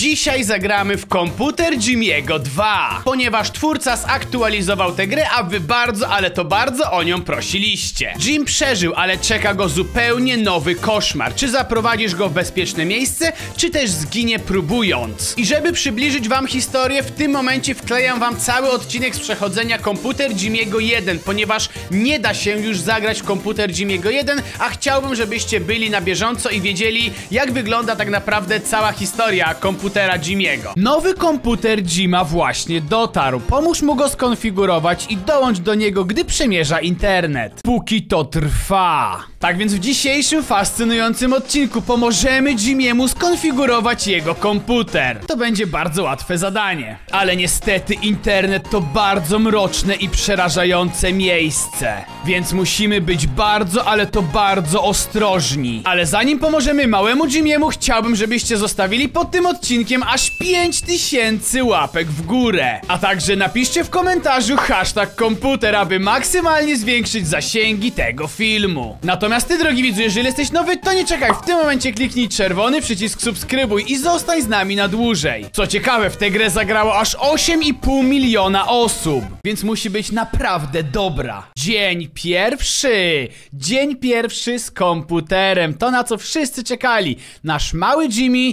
Dzisiaj zagramy w komputer Jimiego 2, ponieważ twórca zaktualizował tę grę, a wy bardzo, ale to bardzo o nią prosiliście. Jim przeżył, ale czeka go zupełnie nowy koszmar. Czy zaprowadzisz go w bezpieczne miejsce, czy też zginie próbując. I żeby przybliżyć wam historię, w tym momencie wklejam wam cały odcinek z przechodzenia komputer Jimiego 1, ponieważ nie da się już zagrać w komputer Jimiego 1, a chciałbym, żebyście byli na bieżąco i wiedzieli, jak wygląda tak naprawdę cała historia komputer komputera Jimiego. Nowy komputer Jima właśnie dotarł. Pomóż mu go skonfigurować i dołącz do niego, gdy przemierza internet. Póki to trwa. Tak więc w dzisiejszym fascynującym odcinku pomożemy Jimiemu skonfigurować jego komputer. To będzie bardzo łatwe zadanie. Ale niestety internet to bardzo mroczne i przerażające miejsce. Więc musimy być bardzo, ale to bardzo ostrożni. Ale zanim pomożemy małemu Jimiemu, chciałbym, żebyście zostawili pod tym odcinkiem odcinkiem aż 5000 łapek w górę. A także napiszcie w komentarzu hashtag komputer, aby maksymalnie zwiększyć zasięgi tego filmu. Natomiast ty drogi widzu, jeżeli jesteś nowy, to nie czekaj, w tym momencie kliknij czerwony przycisk subskrybuj i zostań z nami na dłużej. Co ciekawe, w tę grę zagrało aż 8,5 miliona osób, więc musi być naprawdę dobra. Dzień pierwszy! Dzień pierwszy z komputerem, to na co wszyscy czekali. Nasz mały Jimmy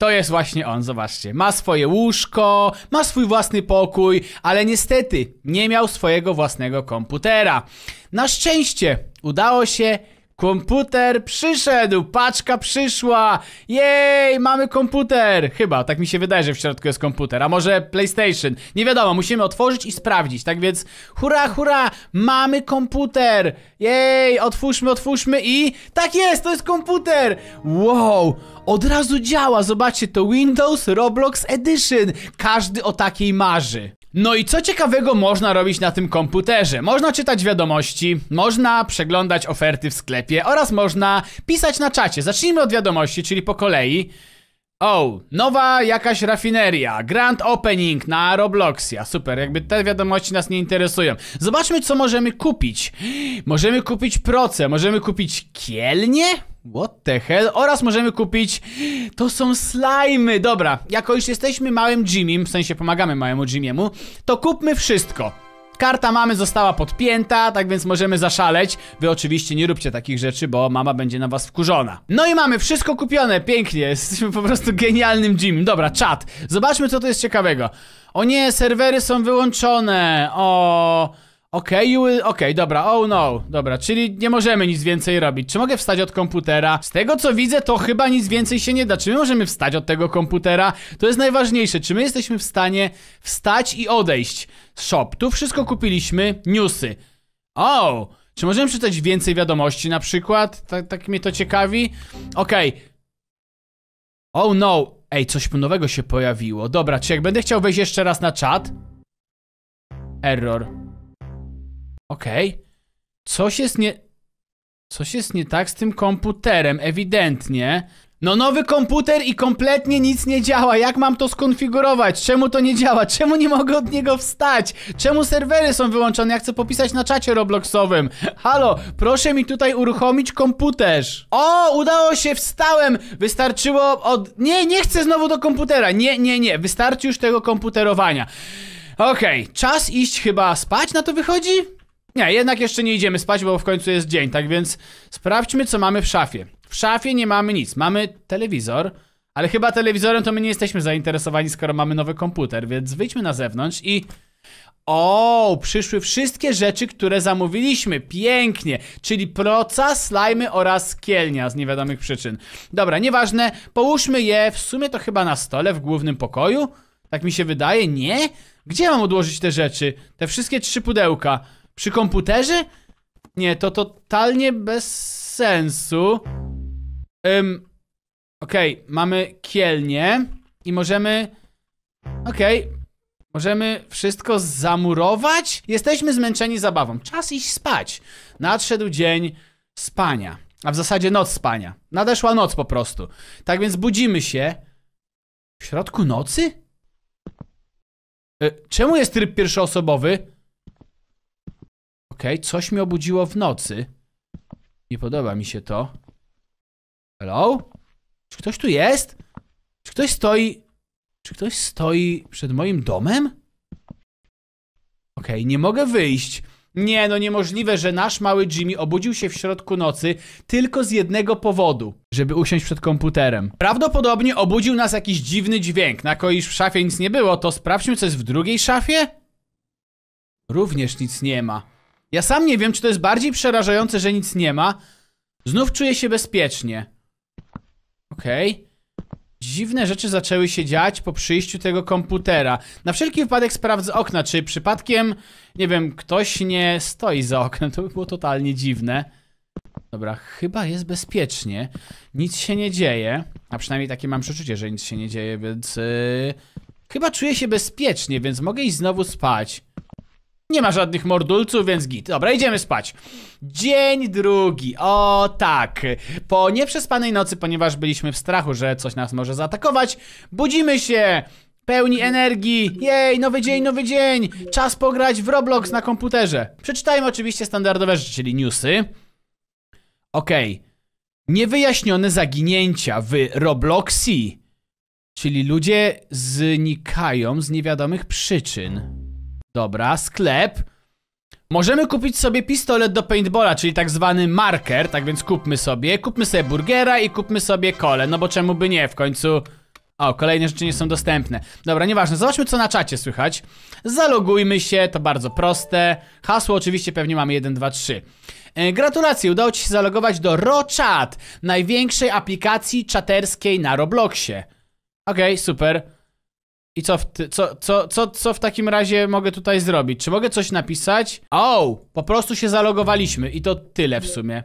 to jest właśnie on, zobaczcie. Ma swoje łóżko, ma swój własny pokój, ale niestety nie miał swojego własnego komputera. Na szczęście udało się Komputer przyszedł, paczka przyszła. Jej, mamy komputer. Chyba, tak mi się wydaje, że w środku jest komputer, a może PlayStation. Nie wiadomo, musimy otworzyć i sprawdzić. Tak więc hurra, hurra, mamy komputer. Jej, otwórzmy, otwórzmy i tak jest, to jest komputer. Wow, od razu działa. Zobaczcie, to Windows Roblox Edition. Każdy o takiej marzy. No i co ciekawego można robić na tym komputerze? Można czytać wiadomości, można przeglądać oferty w sklepie oraz można pisać na czacie. Zacznijmy od wiadomości, czyli po kolei. O, oh, nowa jakaś rafineria, grand opening na Robloxia, super, jakby te wiadomości nas nie interesują. Zobaczmy co możemy kupić. Możemy kupić proce, możemy kupić kielnie? What the hell? Oraz możemy kupić... To są slajmy! Dobra, jako już jesteśmy małym Jimmym, w sensie pomagamy małemu Jimiemu, to kupmy wszystko. Karta mamy została podpięta, tak więc możemy zaszaleć. Wy oczywiście nie róbcie takich rzeczy, bo mama będzie na was wkurzona. No i mamy wszystko kupione, pięknie. Jesteśmy po prostu genialnym Jim. Dobra, czat. Zobaczmy, co to jest ciekawego. O nie, serwery są wyłączone. O... Okej, okay, you will... Okej, okay, dobra, oh no. Dobra, czyli nie możemy nic więcej robić. Czy mogę wstać od komputera? Z tego co widzę, to chyba nic więcej się nie da. Czy my możemy wstać od tego komputera? To jest najważniejsze. Czy my jesteśmy w stanie wstać i odejść? z Shop. Tu wszystko kupiliśmy. Newsy. O! Oh, czy możemy przeczytać więcej wiadomości na przykład? Tak, tak mnie to ciekawi. Okej. Okay. Oh no. Ej, coś nowego się pojawiło. Dobra, czy jak będę chciał wejść jeszcze raz na czat? Error. Okej. Okay. Coś jest nie... Coś jest nie tak z tym komputerem, ewidentnie. No nowy komputer i kompletnie nic nie działa. Jak mam to skonfigurować? Czemu to nie działa? Czemu nie mogę od niego wstać? Czemu serwery są wyłączone? Ja chcę popisać na czacie Robloxowym. Halo, proszę mi tutaj uruchomić komputerz. O, udało się, wstałem. Wystarczyło od... Nie, nie chcę znowu do komputera. Nie, nie, nie. Wystarczy już tego komputerowania. Okej, okay. czas iść chyba spać na to wychodzi? Nie, jednak jeszcze nie idziemy spać, bo w końcu jest dzień, tak więc sprawdźmy, co mamy w szafie. W szafie nie mamy nic. Mamy telewizor, ale chyba telewizorem to my nie jesteśmy zainteresowani, skoro mamy nowy komputer, więc wyjdźmy na zewnątrz i... O, przyszły wszystkie rzeczy, które zamówiliśmy. Pięknie. Czyli proca, slajmy oraz kielnia z niewiadomych przyczyn. Dobra, nieważne. Połóżmy je w sumie to chyba na stole w głównym pokoju. Tak mi się wydaje. Nie? Gdzie mam odłożyć te rzeczy? Te wszystkie trzy pudełka. Przy komputerze? Nie, to totalnie bez sensu. Ym, okej, okay, mamy kielnie i możemy... Okej, okay, możemy wszystko zamurować? Jesteśmy zmęczeni zabawą. Czas iść spać. Nadszedł dzień spania. A w zasadzie noc spania. Nadeszła noc po prostu. Tak więc budzimy się. W środku nocy? E, czemu jest tryb pierwszoosobowy? Okej, okay, coś mi obudziło w nocy. Nie podoba mi się to. Hello? Czy ktoś tu jest? Czy ktoś stoi... Czy ktoś stoi przed moim domem? Okej, okay, nie mogę wyjść. Nie, no niemożliwe, że nasz mały Jimmy obudził się w środku nocy tylko z jednego powodu, żeby usiąść przed komputerem. Prawdopodobnie obudził nas jakiś dziwny dźwięk. Na iż w szafie nic nie było, to sprawdźmy, co jest w drugiej szafie? Również nic nie ma. Ja sam nie wiem, czy to jest bardziej przerażające, że nic nie ma. Znów czuję się bezpiecznie. Okej. Okay. Dziwne rzeczy zaczęły się dziać po przyjściu tego komputera. Na wszelki wypadek sprawdzę okna, czy przypadkiem, nie wiem, ktoś nie stoi za oknem. To by było totalnie dziwne. Dobra, chyba jest bezpiecznie. Nic się nie dzieje. A przynajmniej takie mam przeczucie, że nic się nie dzieje, więc... Yy... Chyba czuję się bezpiecznie, więc mogę iść znowu spać. Nie ma żadnych mordulców, więc git. Dobra, idziemy spać. Dzień drugi. O tak. Po nieprzespanej nocy, ponieważ byliśmy w strachu, że coś nas może zaatakować, budzimy się pełni energii. Jej, nowy dzień, nowy dzień. Czas pograć w Roblox na komputerze. Przeczytajmy oczywiście standardowe rzeczy, czyli newsy. Okej. Okay. Niewyjaśnione zaginięcia w Robloxi. Czyli ludzie znikają z niewiadomych przyczyn. Dobra, sklep. Możemy kupić sobie pistolet do paintballa, czyli tak zwany marker, tak więc kupmy sobie. Kupmy sobie burgera i kupmy sobie kole, no bo czemu by nie, w końcu... O, kolejne rzeczy nie są dostępne. Dobra, nieważne, zobaczmy co na czacie słychać. Zalogujmy się, to bardzo proste. Hasło oczywiście pewnie mamy 1, 2, 3. Gratulacje, udało Ci się zalogować do RoChat, największej aplikacji czaterskiej na Robloxie. Okej, okay, super. I co w, ty, co, co, co, co w takim razie mogę tutaj zrobić? Czy mogę coś napisać? O, oh, po prostu się zalogowaliśmy i to tyle w sumie.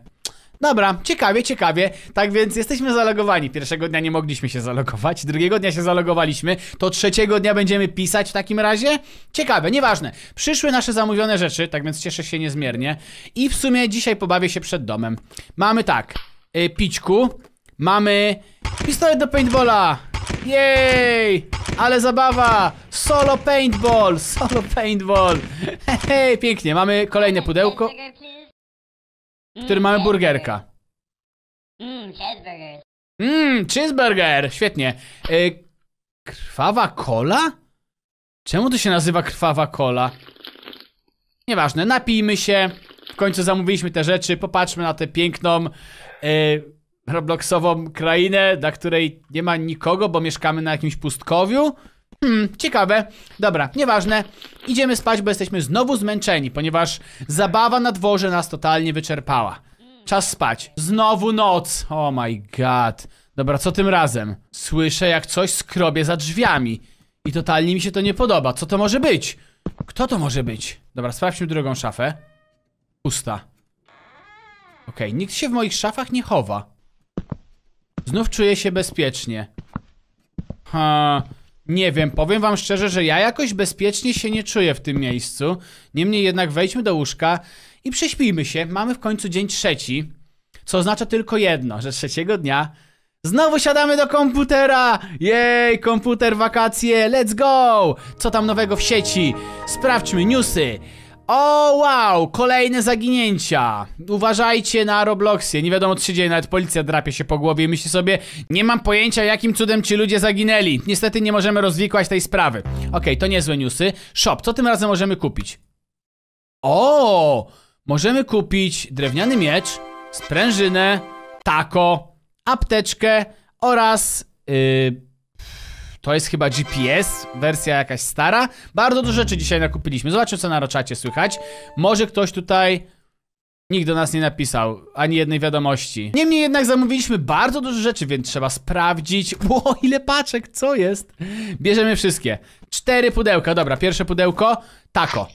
Dobra, ciekawie, ciekawie. Tak więc jesteśmy zalogowani. Pierwszego dnia nie mogliśmy się zalogować, drugiego dnia się zalogowaliśmy, to trzeciego dnia będziemy pisać w takim razie? Ciekawe, nieważne. Przyszły nasze zamówione rzeczy, tak więc cieszę się niezmiernie. I w sumie dzisiaj pobawię się przed domem. Mamy tak, y, pićku, mamy pistolet do paintballa, jej! Ale zabawa! Solo paintball! Solo paintball! Hej, pięknie. Mamy kolejne pudełko, w mm, którym mamy burgerka. Mmm, cheeseburger. Mmm, cheeseburger! Świetnie. Y, krwawa kola? Czemu to się nazywa krwawa kola? Nieważne, napijmy się. W końcu zamówiliśmy te rzeczy. Popatrzmy na tę piękną, y, Robloxową krainę, na której nie ma nikogo, bo mieszkamy na jakimś pustkowiu? Hmm, ciekawe. Dobra, nieważne. Idziemy spać, bo jesteśmy znowu zmęczeni, ponieważ zabawa na dworze nas totalnie wyczerpała. Czas spać. Znowu noc. Oh my god. Dobra, co tym razem? Słyszę, jak coś skrobie za drzwiami. I totalnie mi się to nie podoba. Co to może być? Kto to może być? Dobra, sprawdźmy drugą szafę. Pusta. Okej, okay, nikt się w moich szafach nie chowa. Znów czuję się bezpiecznie. Ha, nie wiem, powiem wam szczerze, że ja jakoś bezpiecznie się nie czuję w tym miejscu. Niemniej jednak wejdźmy do łóżka i prześpijmy się. Mamy w końcu dzień trzeci, co oznacza tylko jedno, że trzeciego dnia Znowu siadamy do komputera! Jej, komputer, wakacje, let's go! Co tam nowego w sieci? Sprawdźmy newsy! O, wow, kolejne zaginięcia. Uważajcie na Robloxie. Nie wiadomo, trzy dzieje, nawet policja drapie się po głowie i myśli sobie, nie mam pojęcia, jakim cudem ci ludzie zaginęli. Niestety nie możemy rozwikłać tej sprawy. Okej, okay, to niezłe newsy. Shop, co tym razem możemy kupić? O, możemy kupić drewniany miecz, sprężynę, tako, apteczkę oraz... Yy to jest chyba GPS, wersja jakaś stara. Bardzo dużo rzeczy dzisiaj nakupiliśmy. Zobaczmy, co na roczacie słychać. Może ktoś tutaj... Nikt do nas nie napisał, ani jednej wiadomości. Niemniej jednak zamówiliśmy bardzo dużo rzeczy, więc trzeba sprawdzić. Ło, ile paczek, co jest? Bierzemy wszystkie. Cztery pudełka, dobra, pierwsze pudełko, tako.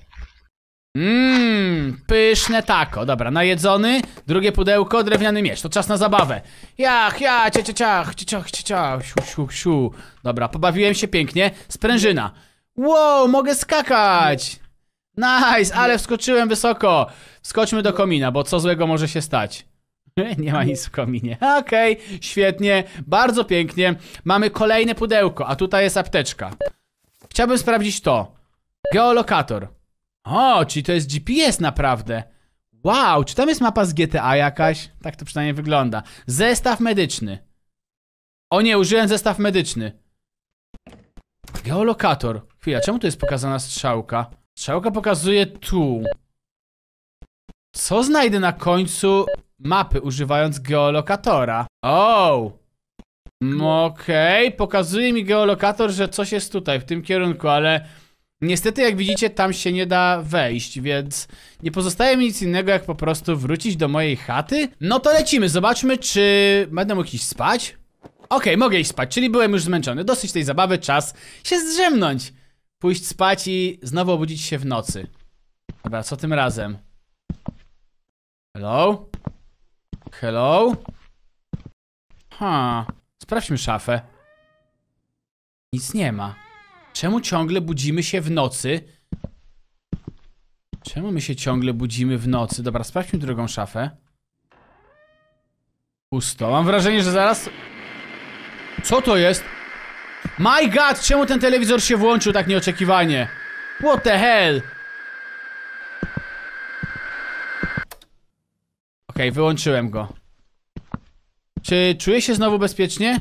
Mmm, pyszne tako. Dobra, najedzony. Drugie pudełko, drewniany miecz. To czas na zabawę. Jach, ja, cia, cia, ciach, ciach, ciach, ciach, siu, siu, siu. Dobra, pobawiłem się pięknie. Sprężyna. Wow, mogę skakać. Nice, ale wskoczyłem wysoko. Skoczmy do komina, bo co złego może się stać? Nie ma nic w kominie. Okej, okay, świetnie, bardzo pięknie. Mamy kolejne pudełko, a tutaj jest apteczka. Chciałbym sprawdzić to. Geolokator. O, czyli to jest GPS naprawdę. Wow, czy tam jest mapa z GTA jakaś? Tak to przynajmniej wygląda. Zestaw medyczny. O nie, użyłem zestaw medyczny. Geolokator. Chwila, czemu tu jest pokazana strzałka? Strzałka pokazuje tu. Co znajdę na końcu mapy używając geolokatora? O! Mm, okej, okay. pokazuje mi geolokator, że coś jest tutaj, w tym kierunku, ale... Niestety, jak widzicie, tam się nie da wejść, więc nie pozostaje mi nic innego, jak po prostu wrócić do mojej chaty. No to lecimy, zobaczmy, czy będę mógł iść spać. Okej, okay, mogę iść spać, czyli byłem już zmęczony. Dosyć tej zabawy, czas się zdrzemnąć. Pójść spać i znowu obudzić się w nocy. Dobra, co tym razem? Hello? Hello? Ha, sprawdźmy szafę. Nic nie ma. Czemu ciągle budzimy się w nocy? Czemu my się ciągle budzimy w nocy? Dobra, sprawdźmy drugą szafę. Pusto. Mam wrażenie, że zaraz... Co to jest? My god, czemu ten telewizor się włączył tak nieoczekiwanie? What the hell? OK, wyłączyłem go. Czy czuję się znowu bezpiecznie?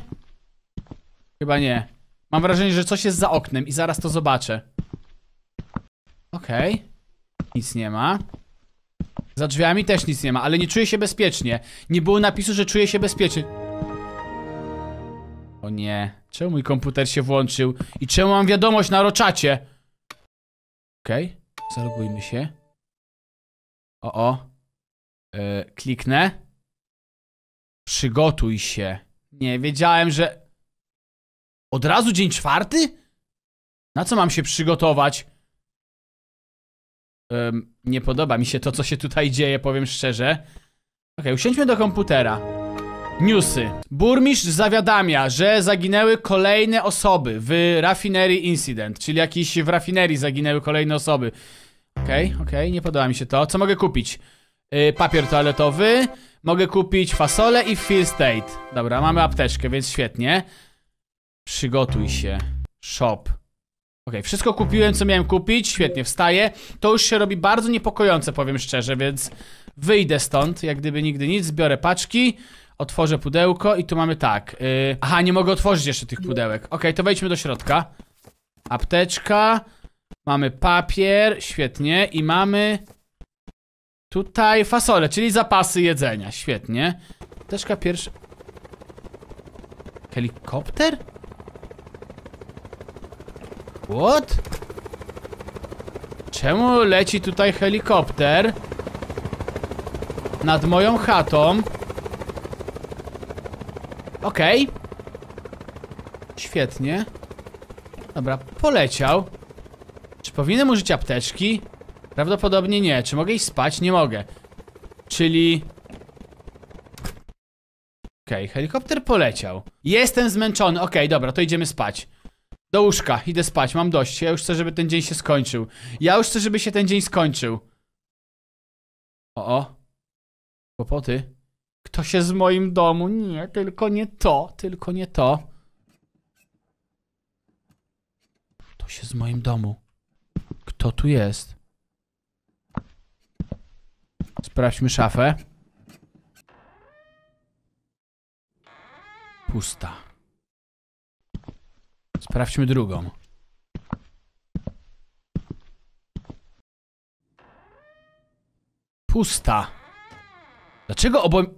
Chyba nie. Mam wrażenie, że coś jest za oknem i zaraz to zobaczę. Okej. Okay. Nic nie ma. Za drzwiami też nic nie ma, ale nie czuję się bezpiecznie. Nie było napisu, że czuję się bezpiecznie. O nie. Czemu mój komputer się włączył? I czemu mam wiadomość na roczacie? Okej. Okay. Zalogujmy się. O, o. Yy, kliknę. Przygotuj się. Nie, wiedziałem, że... Od razu dzień czwarty? Na co mam się przygotować? Um, nie podoba mi się to, co się tutaj dzieje, powiem szczerze. Ok, usiądźmy do komputera. Newsy. Burmistrz zawiadamia, że zaginęły kolejne osoby w rafinerii Incident, czyli jakiś w rafinerii zaginęły kolejne osoby. Okej, okay, okej, okay, nie podoba mi się to. Co mogę kupić? Yy, papier toaletowy. Mogę kupić fasole i Fear State. Dobra, mamy apteczkę, więc świetnie. Przygotuj się. Shop. Ok, wszystko kupiłem, co miałem kupić. Świetnie, wstaję. To już się robi bardzo niepokojące, powiem szczerze, więc wyjdę stąd, jak gdyby nigdy nic. Zbiorę paczki, otworzę pudełko i tu mamy tak. Yy... Aha, nie mogę otworzyć jeszcze tych pudełek. Ok, to wejdźmy do środka. Apteczka. Mamy papier, świetnie. I mamy tutaj fasole, czyli zapasy jedzenia. Świetnie. Apteczka pierwsza. Helikopter? What? Czemu leci tutaj helikopter? Nad moją chatą. Okej. Okay. Świetnie. Dobra, poleciał. Czy powinienem użyć apteczki? Prawdopodobnie nie. Czy mogę iść spać? Nie mogę. Czyli... Okej, okay, helikopter poleciał. Jestem zmęczony. Okej, okay, dobra, to idziemy spać. Do łóżka, idę spać, mam dość. Ja już chcę, żeby ten dzień się skończył. Ja już chcę, żeby się ten dzień skończył. O, o. Kłopoty. Kto się z moim domu? Nie, tylko nie to, tylko nie to. Kto się z moim domu? Kto tu jest? Sprawdźmy szafę. Pusta. Sprawdźmy drugą. Pusta. Dlaczego oboj...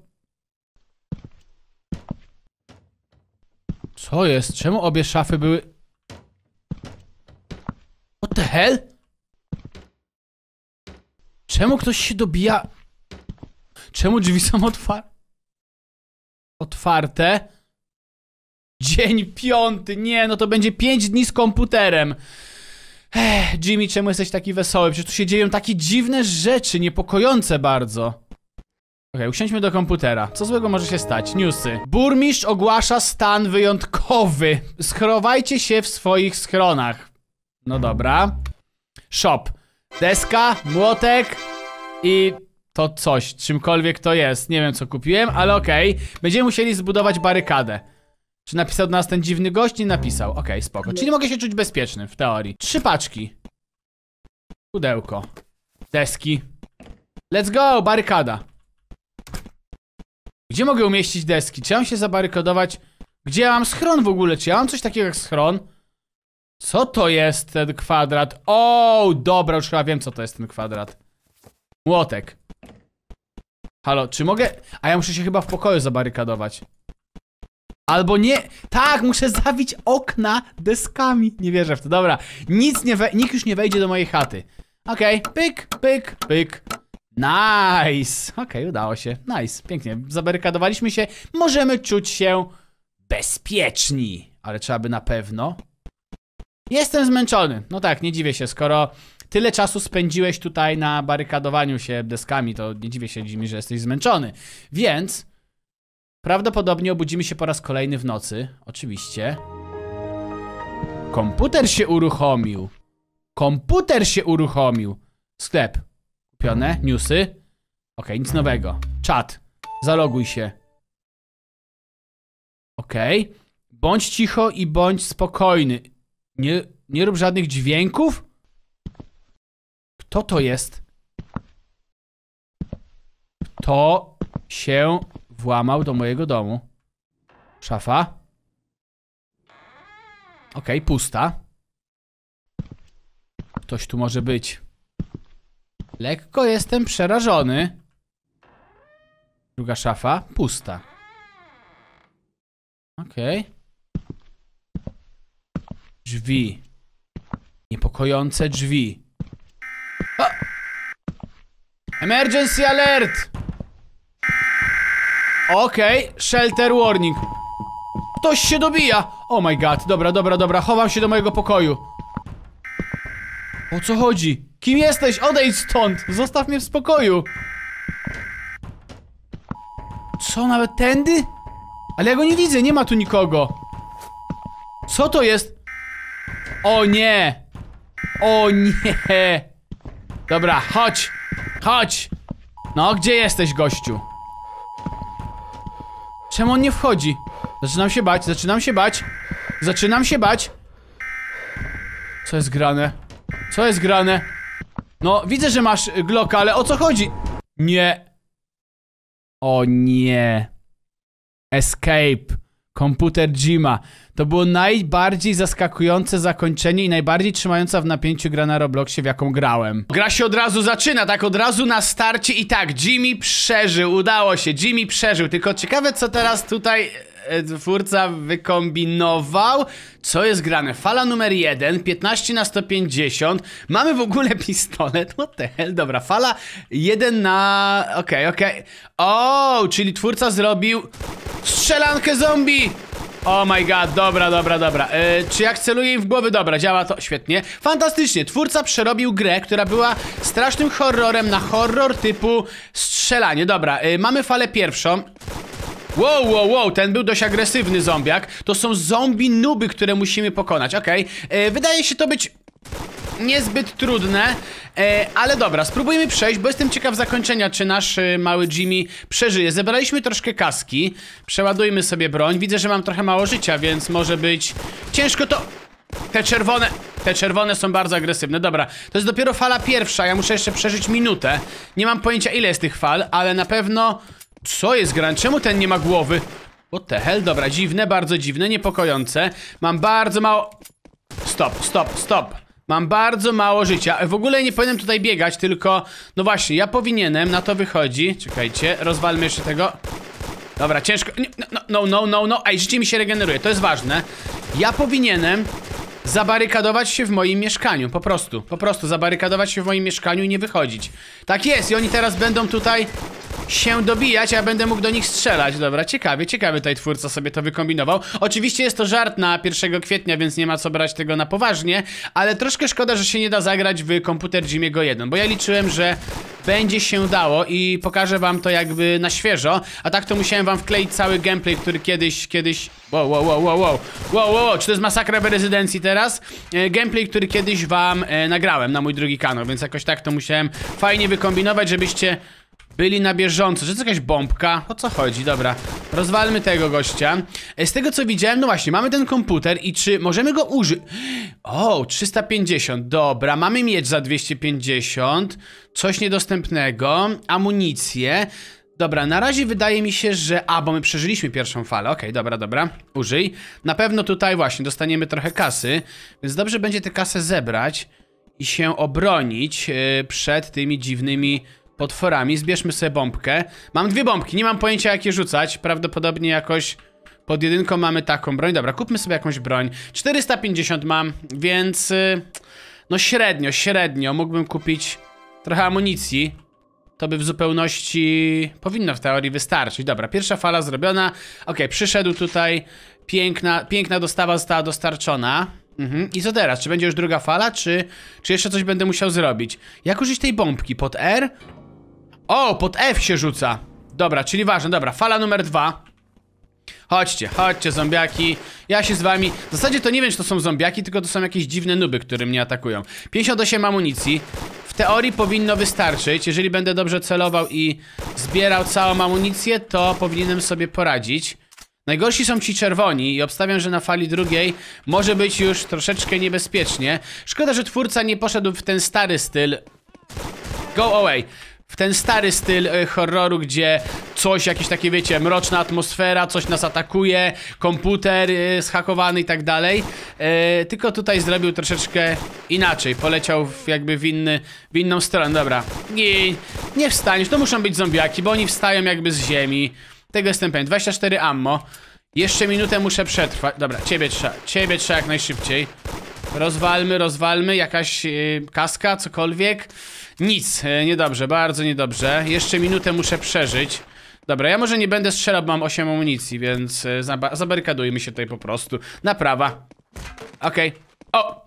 Co jest? Czemu obie szafy były... What the hell? Czemu ktoś się dobija... Czemu drzwi są otwarte? Otwarte? Dzień piąty, nie, no to będzie pięć dni z komputerem. Ech, Jimmy, czemu jesteś taki wesoły? Przecież tu się dzieją takie dziwne rzeczy, niepokojące bardzo. Okej, okay, usiądźmy do komputera. Co złego może się stać? Newsy. Burmistrz ogłasza stan wyjątkowy. Schowajcie się w swoich schronach. No dobra. Shop. Deska, młotek i to coś, czymkolwiek to jest. Nie wiem co kupiłem, ale okej. Okay. Będziemy musieli zbudować barykadę. Czy napisał do nas ten dziwny gość? Nie napisał. Okej, okay, spoko. Czyli mogę się czuć bezpieczny w teorii. Trzy paczki. Pudełko. Deski. Let's go, barykada. Gdzie mogę umieścić deski? Czy ja mam się zabarykadować? Gdzie ja mam schron w ogóle? Czy ja mam coś takiego jak schron? Co to jest ten kwadrat? O, dobra, już chyba wiem co to jest ten kwadrat. Młotek. Halo, czy mogę... A ja muszę się chyba w pokoju zabarykadować. Albo nie. Tak, muszę zawić okna deskami. Nie wierzę w to. Dobra. Nic nie Nikt już nie wejdzie do mojej chaty. Okej. Okay. Pyk, pyk, pyk. Nice. Okej, okay, udało się. Nice. Pięknie. Zabarykadowaliśmy się. Możemy czuć się bezpieczni. Ale trzeba by na pewno... Jestem zmęczony. No tak, nie dziwię się, skoro tyle czasu spędziłeś tutaj na barykadowaniu się deskami, to nie dziwię się, mi, że jesteś zmęczony. Więc Prawdopodobnie obudzimy się po raz kolejny w nocy. Oczywiście. Komputer się uruchomił. Komputer się uruchomił. Sklep. Kupione. Newsy. Okej, okay, nic nowego. Czat. Zaloguj się. Okej. Okay. Bądź cicho i bądź spokojny. Nie, nie rób żadnych dźwięków? Kto to jest? Kto się Włamał do mojego domu. Szafa. Okej, okay, pusta. Ktoś tu może być. Lekko jestem przerażony. Druga szafa. Pusta. Okej. Okay. Drzwi. Niepokojące drzwi. O! Emergency alert! Okej, okay, shelter warning. Ktoś się dobija. Oh my god, dobra, dobra, dobra, chowam się do mojego pokoju. O co chodzi? Kim jesteś? Odejdź stąd! Zostaw mnie w spokoju! Co, nawet tędy? Ale ja go nie widzę, nie ma tu nikogo. Co to jest? O nie! O nie! Dobra, chodź! Chodź! No, gdzie jesteś, gościu? Czemu on nie wchodzi? Zaczynam się bać, zaczynam się bać. Zaczynam się bać. Co jest grane? Co jest grane? No, widzę, że masz y, Glocka, ale o co chodzi? Nie. O nie. Escape. Komputer Jima. To było najbardziej zaskakujące zakończenie i najbardziej trzymająca w napięciu gra na Robloxie, w jaką grałem. Gra się od razu zaczyna, tak od razu na starcie i tak, Jimmy przeżył, udało się, Jimmy przeżył, tylko ciekawe co teraz tutaj twórca wykombinował, co jest grane. Fala numer 1, 15 na 150. Mamy w ogóle pistolet. What the hell? Dobra, fala 1 na... Okej, okay, okej. Okay. O, czyli twórca zrobił strzelankę zombie! Oh my god, dobra, dobra, dobra e, Czy jak celuję im w głowy? Dobra, działa to świetnie Fantastycznie, twórca przerobił grę, która była strasznym horrorem na horror typu strzelanie Dobra, e, mamy falę pierwszą Wow, wow, wow, ten był dość agresywny zombiak. To są zombie nuby, które musimy pokonać, okej. Okay. E, wydaje się to być niezbyt trudne, e, ale dobra, spróbujmy przejść, bo jestem ciekaw zakończenia, czy nasz e, mały Jimmy przeżyje. Zebraliśmy troszkę kaski, przeładujmy sobie broń. Widzę, że mam trochę mało życia, więc może być ciężko to... Te czerwone, te czerwone są bardzo agresywne. Dobra, to jest dopiero fala pierwsza, ja muszę jeszcze przeżyć minutę. Nie mam pojęcia ile jest tych fal, ale na pewno... Co jest gran? Czemu ten nie ma głowy? What the hell? Dobra, dziwne, bardzo dziwne, niepokojące. Mam bardzo mało... Stop, stop, stop. Mam bardzo mało życia. W ogóle nie powinienem tutaj biegać, tylko... No właśnie, ja powinienem, na to wychodzi. Czekajcie, rozwalmy jeszcze tego. Dobra, ciężko... No, no, no, no, no. Ej, życie mi się regeneruje, to jest ważne. Ja powinienem zabarykadować się w moim mieszkaniu, po prostu. Po prostu zabarykadować się w moim mieszkaniu i nie wychodzić. Tak jest i oni teraz będą tutaj się dobijać, a będę mógł do nich strzelać. Dobra, ciekawie, ciekawy tutaj twórca sobie to wykombinował. Oczywiście jest to żart na 1 kwietnia, więc nie ma co brać tego na poważnie, ale troszkę szkoda, że się nie da zagrać w komputer Jimiego 1, bo ja liczyłem, że będzie się dało i pokażę wam to jakby na świeżo, a tak to musiałem wam wkleić cały gameplay, który kiedyś, kiedyś... Wow, wow, wow, wow, wow, wow, wow, wow. czy to jest masakra w rezydencji teraz? E, gameplay, który kiedyś wam e, nagrałem na mój drugi kanał, więc jakoś tak to musiałem fajnie wykombinować, żebyście byli na bieżąco, że to jakaś bombka? O co chodzi? Dobra, rozwalmy tego gościa e, Z tego co widziałem, no właśnie, mamy ten komputer i czy możemy go użyć? O, 350, dobra, mamy miecz za 250 Coś niedostępnego, amunicję Dobra, na razie wydaje mi się, że... A, bo my przeżyliśmy pierwszą falę. Okej, okay, dobra, dobra. Użyj. Na pewno tutaj właśnie dostaniemy trochę kasy, więc dobrze będzie tę kasę zebrać i się obronić e, przed tymi dziwnymi potworami. Zbierzmy sobie bombkę. Mam dwie bombki, nie mam pojęcia jakie rzucać. Prawdopodobnie jakoś pod jedynką mamy taką broń. Dobra, kupmy sobie jakąś broń. 450 mam, więc... Y, no średnio, średnio. Mógłbym kupić trochę amunicji. To by w zupełności... Powinno w teorii wystarczyć. Dobra, pierwsza fala zrobiona. Ok, przyszedł tutaj. Piękna, piękna dostawa została dostarczona. Mhm. I co teraz? Czy będzie już druga fala, czy, czy jeszcze coś będę musiał zrobić? Jak użyć tej bombki? Pod R? O, pod F się rzuca. Dobra, czyli ważne, dobra, fala numer dwa. Chodźcie, chodźcie, zombiaki. Ja się z wami... W zasadzie to nie wiem, czy to są zombiaki, tylko to są jakieś dziwne nuby, które mnie atakują. 58 amunicji. W teorii powinno wystarczyć. Jeżeli będę dobrze celował i zbierał całą amunicję, to powinienem sobie poradzić. Najgorsi są ci czerwoni i obstawiam, że na fali drugiej może być już troszeczkę niebezpiecznie. Szkoda, że twórca nie poszedł w ten stary styl. Go away w ten stary styl e, horroru, gdzie coś, jakieś takie wiecie, mroczna atmosfera, coś nas atakuje, komputer zhakowany e, schakowany i tak dalej. E, tylko tutaj zrobił troszeczkę inaczej, poleciał w, jakby w, inny, w inną stronę, dobra. nie, nie wstaniesz, to muszą być zombiaki, bo oni wstają jakby z ziemi. Tego jestem pewien, 24 ammo. Jeszcze minutę muszę przetrwać. Dobra, ciebie trzeba, ciebie trzeba jak najszybciej. Rozwalmy, rozwalmy, jakaś yy, kaska, cokolwiek. Nic, yy, niedobrze, bardzo niedobrze. Jeszcze minutę muszę przeżyć. Dobra, ja może nie będę strzelał, bo mam 8 amunicji, więc yy, zabarykadujmy się tutaj po prostu. Naprawa. Okej. Okay. O!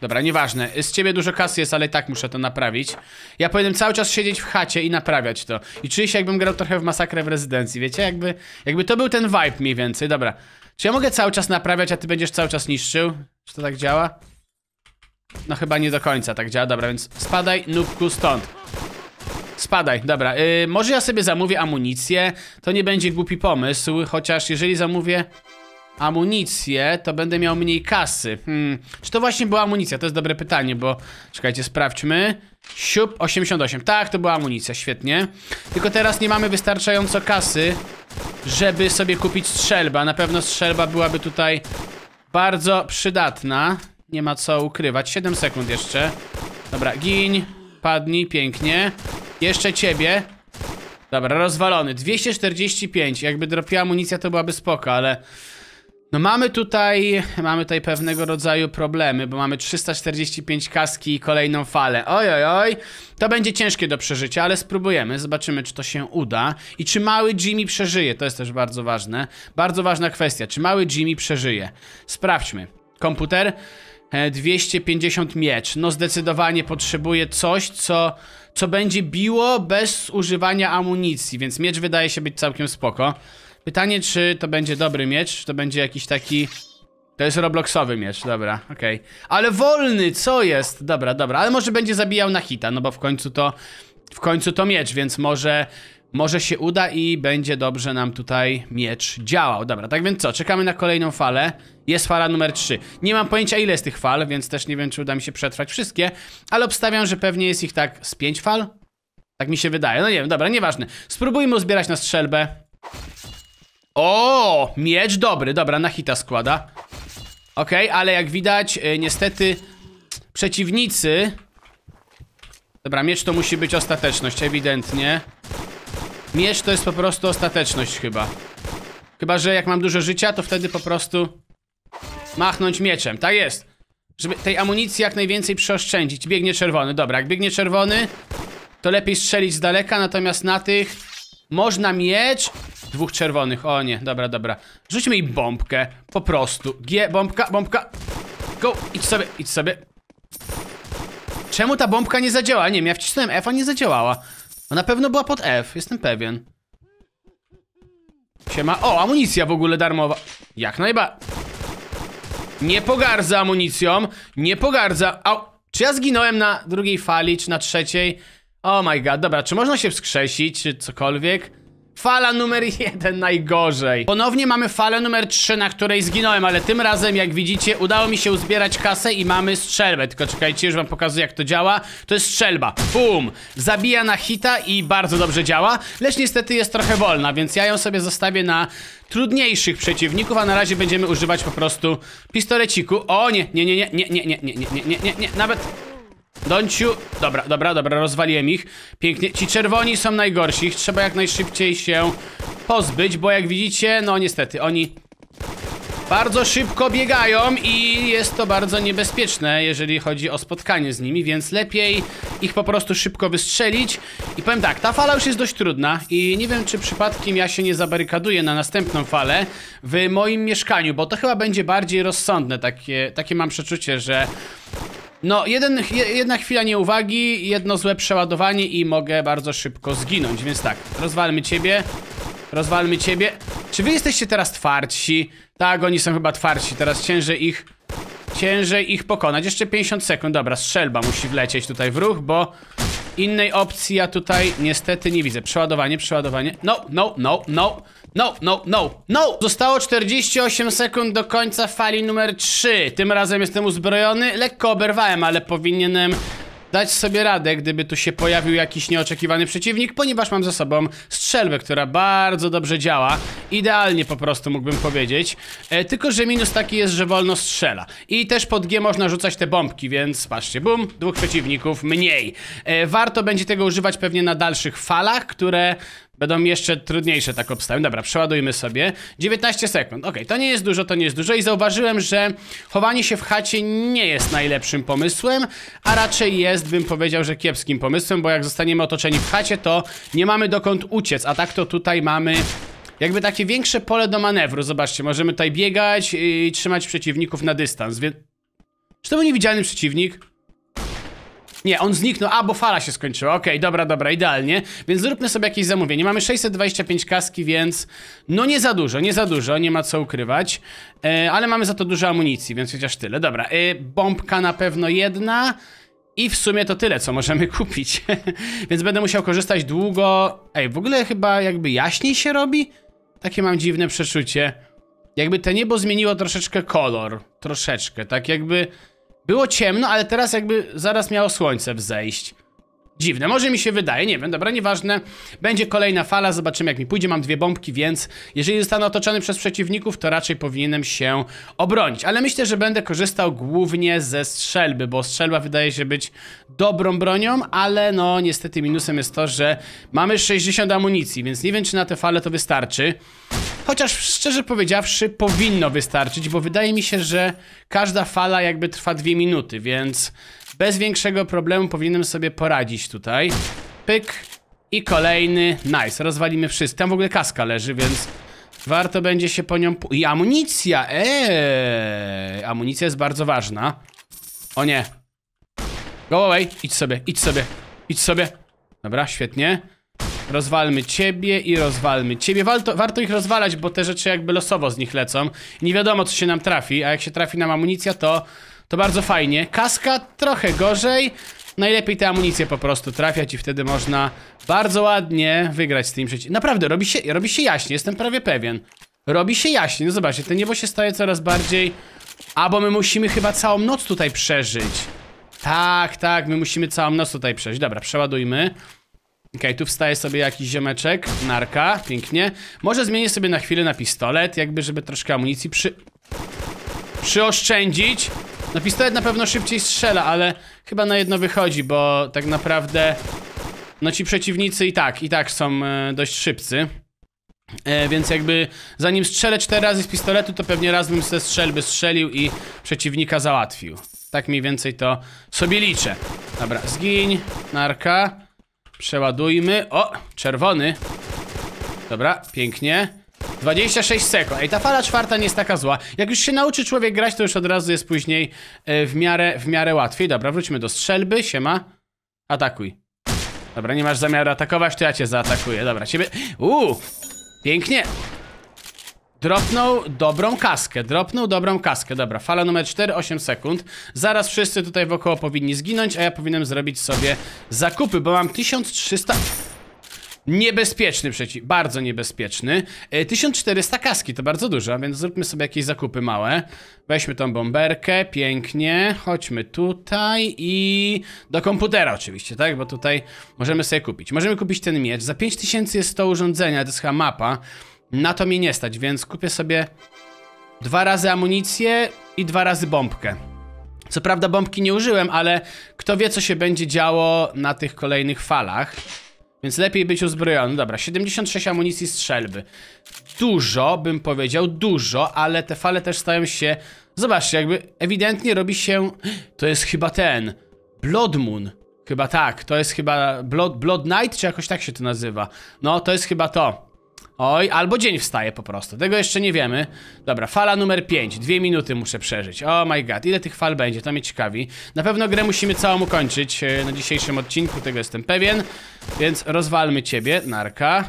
Dobra, nieważne. Y, z ciebie dużo kasy jest, ale tak muszę to naprawić. Ja powinienem cały czas siedzieć w chacie i naprawiać to. I czuję się jakbym grał trochę w masakrę w rezydencji, wiecie? Jakby, jakby to był ten vibe mniej więcej. Dobra. Czy ja mogę cały czas naprawiać, a ty będziesz cały czas niszczył? Czy to tak działa? No chyba nie do końca tak działa, dobra, więc spadaj, nubku, stąd Spadaj, dobra, yy, może ja sobie zamówię amunicję To nie będzie głupi pomysł, chociaż jeżeli zamówię amunicję, to będę miał mniej kasy hmm. Czy to właśnie była amunicja? To jest dobre pytanie, bo... Czekajcie, sprawdźmy Siup, 88. Tak, to była amunicja, świetnie. Tylko teraz nie mamy wystarczająco kasy, żeby sobie kupić strzelba. Na pewno strzelba byłaby tutaj bardzo przydatna. Nie ma co ukrywać. 7 sekund jeszcze. Dobra, giń. Padnij, pięknie. Jeszcze ciebie. Dobra, rozwalony. 245. Jakby dropiła amunicja, to byłaby spoko, ale... No mamy tutaj, mamy tutaj pewnego rodzaju problemy, bo mamy 345 kaski i kolejną falę. Oj, oj, oj. To będzie ciężkie do przeżycia, ale spróbujemy. Zobaczymy, czy to się uda. I czy mały Jimmy przeżyje. To jest też bardzo ważne. Bardzo ważna kwestia. Czy mały Jimmy przeżyje? Sprawdźmy. Komputer. 250 e, miecz. No zdecydowanie potrzebuje coś, co, co będzie biło bez używania amunicji, więc miecz wydaje się być całkiem spoko. Pytanie, czy to będzie dobry miecz, czy to będzie jakiś taki... To jest Robloxowy miecz, dobra, okej. Okay. Ale wolny, co jest? Dobra, dobra, ale może będzie zabijał na hita, no bo w końcu to... W końcu to miecz, więc może... Może się uda i będzie dobrze nam tutaj miecz działał. Dobra, tak więc co, czekamy na kolejną falę. Jest fala numer 3. Nie mam pojęcia ile jest tych fal, więc też nie wiem czy uda mi się przetrwać wszystkie, ale obstawiam, że pewnie jest ich tak z 5 fal. Tak mi się wydaje. No nie wiem, dobra, nieważne. Spróbujmy uzbierać na strzelbę. O, miecz dobry, dobra, na hita składa Okej, okay, ale jak widać, y, niestety Przeciwnicy Dobra, miecz to musi być ostateczność, ewidentnie Miecz to jest po prostu ostateczność chyba Chyba, że jak mam dużo życia, to wtedy po prostu Machnąć mieczem, tak jest Żeby tej amunicji jak najwięcej przeoszczędzić Biegnie czerwony, dobra, jak biegnie czerwony To lepiej strzelić z daleka, natomiast na tych można mieć dwóch czerwonych. O nie, dobra, dobra. Rzućmy jej bombkę. Po prostu. G, bombka, bombka. Go, idź sobie, idź sobie. Czemu ta bombka nie zadziałała? Nie miałem ja wcisnąłem F, a nie zadziałała. A na pewno była pod F, jestem pewien. Siema. O, amunicja w ogóle darmowa. Jak najbardziej. Nie pogardza amunicją. Nie pogardza. Au. Czy ja zginąłem na drugiej fali, czy na trzeciej? Oh my god, dobra, czy można się wskrzesić, czy cokolwiek? Fala numer jeden najgorzej Ponownie mamy falę numer 3, na której zginąłem Ale tym razem, jak widzicie, udało mi się uzbierać kasę I mamy strzelbę Tylko czekajcie, już wam pokazuję jak to działa To jest strzelba, bum Zabija na hita i bardzo dobrze działa Lecz niestety jest trochę wolna, więc ja ją sobie zostawię na trudniejszych przeciwników, a na razie będziemy używać po prostu pistoleciku. O nie, nie, nie, nie, nie, nie, nie, nie, nie, nie, nie, nie, nawet Don't you... Dobra, dobra, dobra, rozwaliłem ich. Pięknie. Ci czerwoni są najgorsi. Ich trzeba jak najszybciej się pozbyć, bo jak widzicie, no niestety, oni bardzo szybko biegają i jest to bardzo niebezpieczne, jeżeli chodzi o spotkanie z nimi, więc lepiej ich po prostu szybko wystrzelić. I powiem tak, ta fala już jest dość trudna i nie wiem, czy przypadkiem ja się nie zabarykaduję na następną falę w moim mieszkaniu, bo to chyba będzie bardziej rozsądne, takie, takie mam przeczucie, że no, jeden, jedna chwila nieuwagi, jedno złe przeładowanie i mogę bardzo szybko zginąć, więc tak, rozwalmy ciebie, rozwalmy ciebie. Czy wy jesteście teraz twarci? Tak, oni są chyba twarci, teraz ciężej ich, ciężej ich pokonać. Jeszcze 50 sekund, dobra, strzelba musi wlecieć tutaj w ruch, bo innej opcji ja tutaj niestety nie widzę. Przeładowanie, przeładowanie, no, no, no, no. No, no, no, no! Zostało 48 sekund do końca fali numer 3. Tym razem jestem uzbrojony. Lekko oberwałem, ale powinienem dać sobie radę, gdyby tu się pojawił jakiś nieoczekiwany przeciwnik, ponieważ mam za sobą strzelbę, która bardzo dobrze działa. Idealnie po prostu mógłbym powiedzieć. E, tylko, że minus taki jest, że wolno strzela. I też pod G można rzucać te bombki, więc patrzcie, bum, dwóch przeciwników mniej. E, warto będzie tego używać pewnie na dalszych falach, które Będą jeszcze trudniejsze tak obstawy. Dobra, przeładujmy sobie. 19 sekund. Ok, to nie jest dużo, to nie jest dużo i zauważyłem, że chowanie się w chacie nie jest najlepszym pomysłem, a raczej jest, bym powiedział, że kiepskim pomysłem, bo jak zostaniemy otoczeni w chacie, to nie mamy dokąd uciec, a tak to tutaj mamy jakby takie większe pole do manewru. Zobaczcie, możemy tutaj biegać i trzymać przeciwników na dystans. więc... Czy to był niewidzialny przeciwnik? Nie, on zniknął. A, bo fala się skończyła. Okej, okay, dobra, dobra, idealnie. Więc zróbmy sobie jakieś zamówienie. Mamy 625 kaski, więc no nie za dużo, nie za dużo, nie ma co ukrywać. E, ale mamy za to dużo amunicji, więc chociaż tyle. Dobra, e, bombka na pewno jedna. I w sumie to tyle, co możemy kupić. więc będę musiał korzystać długo. Ej, w ogóle chyba jakby jaśniej się robi? Takie mam dziwne przeczucie. Jakby to niebo zmieniło troszeczkę kolor. Troszeczkę, tak jakby... Było ciemno, ale teraz jakby zaraz miało słońce wzejść dziwne. Może mi się wydaje, nie wiem, dobra, nieważne. Będzie kolejna fala, zobaczymy jak mi pójdzie. Mam dwie bombki, więc jeżeli zostanę otoczony przez przeciwników, to raczej powinienem się obronić. Ale myślę, że będę korzystał głównie ze strzelby, bo strzelba wydaje się być dobrą bronią, ale no niestety minusem jest to, że mamy 60 amunicji, więc nie wiem czy na te fale to wystarczy. Chociaż szczerze powiedziawszy powinno wystarczyć, bo wydaje mi się, że każda fala jakby trwa dwie minuty, więc bez większego problemu powinienem sobie poradzić tutaj. Pyk. I kolejny. Nice. Rozwalimy wszystko. Tam w ogóle kaska leży, więc warto będzie się po nią... I amunicja! Eee, amunicja jest bardzo ważna. O nie. Go away. Idź sobie, idź sobie, idź sobie. Dobra, świetnie. Rozwalmy ciebie i rozwalmy ciebie. Warto, warto, ich rozwalać, bo te rzeczy jakby losowo z nich lecą. Nie wiadomo, co się nam trafi, a jak się trafi nam amunicja, to to bardzo fajnie. Kaska trochę gorzej. Najlepiej te amunicje po prostu trafiać i wtedy można bardzo ładnie wygrać z tym przeciwnikiem. Naprawdę, robi się, robi się jaśnie, jestem prawie pewien. Robi się jaśnie, no zobaczcie, to niebo się staje coraz bardziej... Albo my musimy chyba całą noc tutaj przeżyć. Tak, tak, my musimy całą noc tutaj przeżyć. Dobra, przeładujmy. Okej, okay, tu wstaje sobie jakiś ziomeczek, narka, pięknie. Może zmienię sobie na chwilę na pistolet, jakby żeby troszkę amunicji przy... przyoszczędzić. No pistolet na pewno szybciej strzela, ale chyba na jedno wychodzi, bo tak naprawdę... No ci przeciwnicy i tak, i tak są e, dość szybcy. E, więc jakby zanim strzelę cztery razy z pistoletu, to pewnie raz bym ze strzelby strzelił i przeciwnika załatwił. Tak mniej więcej to sobie liczę. Dobra, zgiń, narka, przeładujmy. O, czerwony. Dobra, pięknie. 26 sekund. Ej, ta fala czwarta nie jest taka zła. Jak już się nauczy człowiek grać, to już od razu jest później e, w miarę, w miarę łatwiej. Dobra, wróćmy do strzelby, siema. Atakuj. Dobra, nie masz zamiaru atakować, to ja cię zaatakuję. Dobra, ciebie... Uuu! Pięknie! Dropnął dobrą kaskę, dropnął dobrą kaskę, dobra, fala numer 4, 8 sekund Zaraz wszyscy tutaj wokoło powinni zginąć, a ja powinienem zrobić sobie zakupy, bo mam 1300... Niebezpieczny przeciw, bardzo niebezpieczny. 1400 e, kaski, to bardzo dużo, więc zróbmy sobie jakieś zakupy małe. Weźmy tą bomberkę, pięknie. Chodźmy tutaj i do komputera oczywiście, tak? Bo tutaj możemy sobie kupić. Możemy kupić ten miecz. Za 5000 jest to urządzenie, to jest chyba mapa. Na to mnie nie stać, więc kupię sobie dwa razy amunicję i dwa razy bombkę. Co prawda bombki nie użyłem, ale kto wie co się będzie działo na tych kolejnych falach. Więc lepiej być uzbrojony. Dobra, 76 amunicji strzelby. Dużo, bym powiedział, dużo, ale te fale też stają się... Zobaczcie, jakby ewidentnie robi się... To jest chyba ten... Blood Moon. Chyba tak, to jest chyba Blood, Blood Knight, czy jakoś tak się to nazywa. No, to jest chyba to. Oj, albo dzień wstaje po prostu, tego jeszcze nie wiemy Dobra, fala numer 5, dwie minuty muszę przeżyć Oh my god, ile tych fal będzie, to mnie ciekawi Na pewno grę musimy całą ukończyć e, na dzisiejszym odcinku, tego jestem pewien Więc rozwalmy ciebie, narka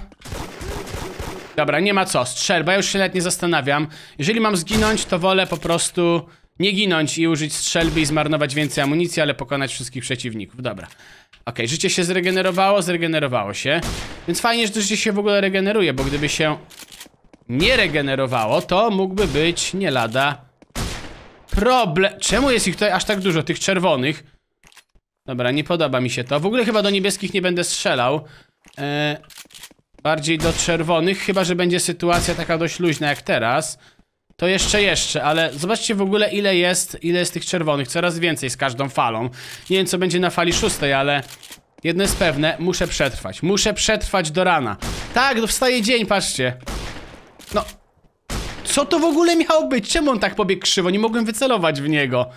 Dobra, nie ma co, strzelba, ja już się nawet nie zastanawiam Jeżeli mam zginąć, to wolę po prostu nie ginąć i użyć strzelby i zmarnować więcej amunicji, ale pokonać wszystkich przeciwników. Dobra. Ok, życie się zregenerowało, zregenerowało się. Więc fajnie, że to życie się w ogóle regeneruje, bo gdyby się nie regenerowało, to mógłby być nie lada problem. Czemu jest ich tutaj aż tak dużo, tych czerwonych? Dobra, nie podoba mi się to. W ogóle chyba do niebieskich nie będę strzelał. Eee, bardziej do czerwonych, chyba że będzie sytuacja taka dość luźna jak teraz to jeszcze, jeszcze, ale zobaczcie w ogóle ile jest, ile jest tych czerwonych, coraz więcej z każdą falą. Nie wiem co będzie na fali szóstej, ale jedno jest pewne, muszę przetrwać, muszę przetrwać do rana. Tak, wstaje dzień, patrzcie. No, co to w ogóle miało być? Czemu on tak pobiegł krzywo? Nie mogłem wycelować w niego.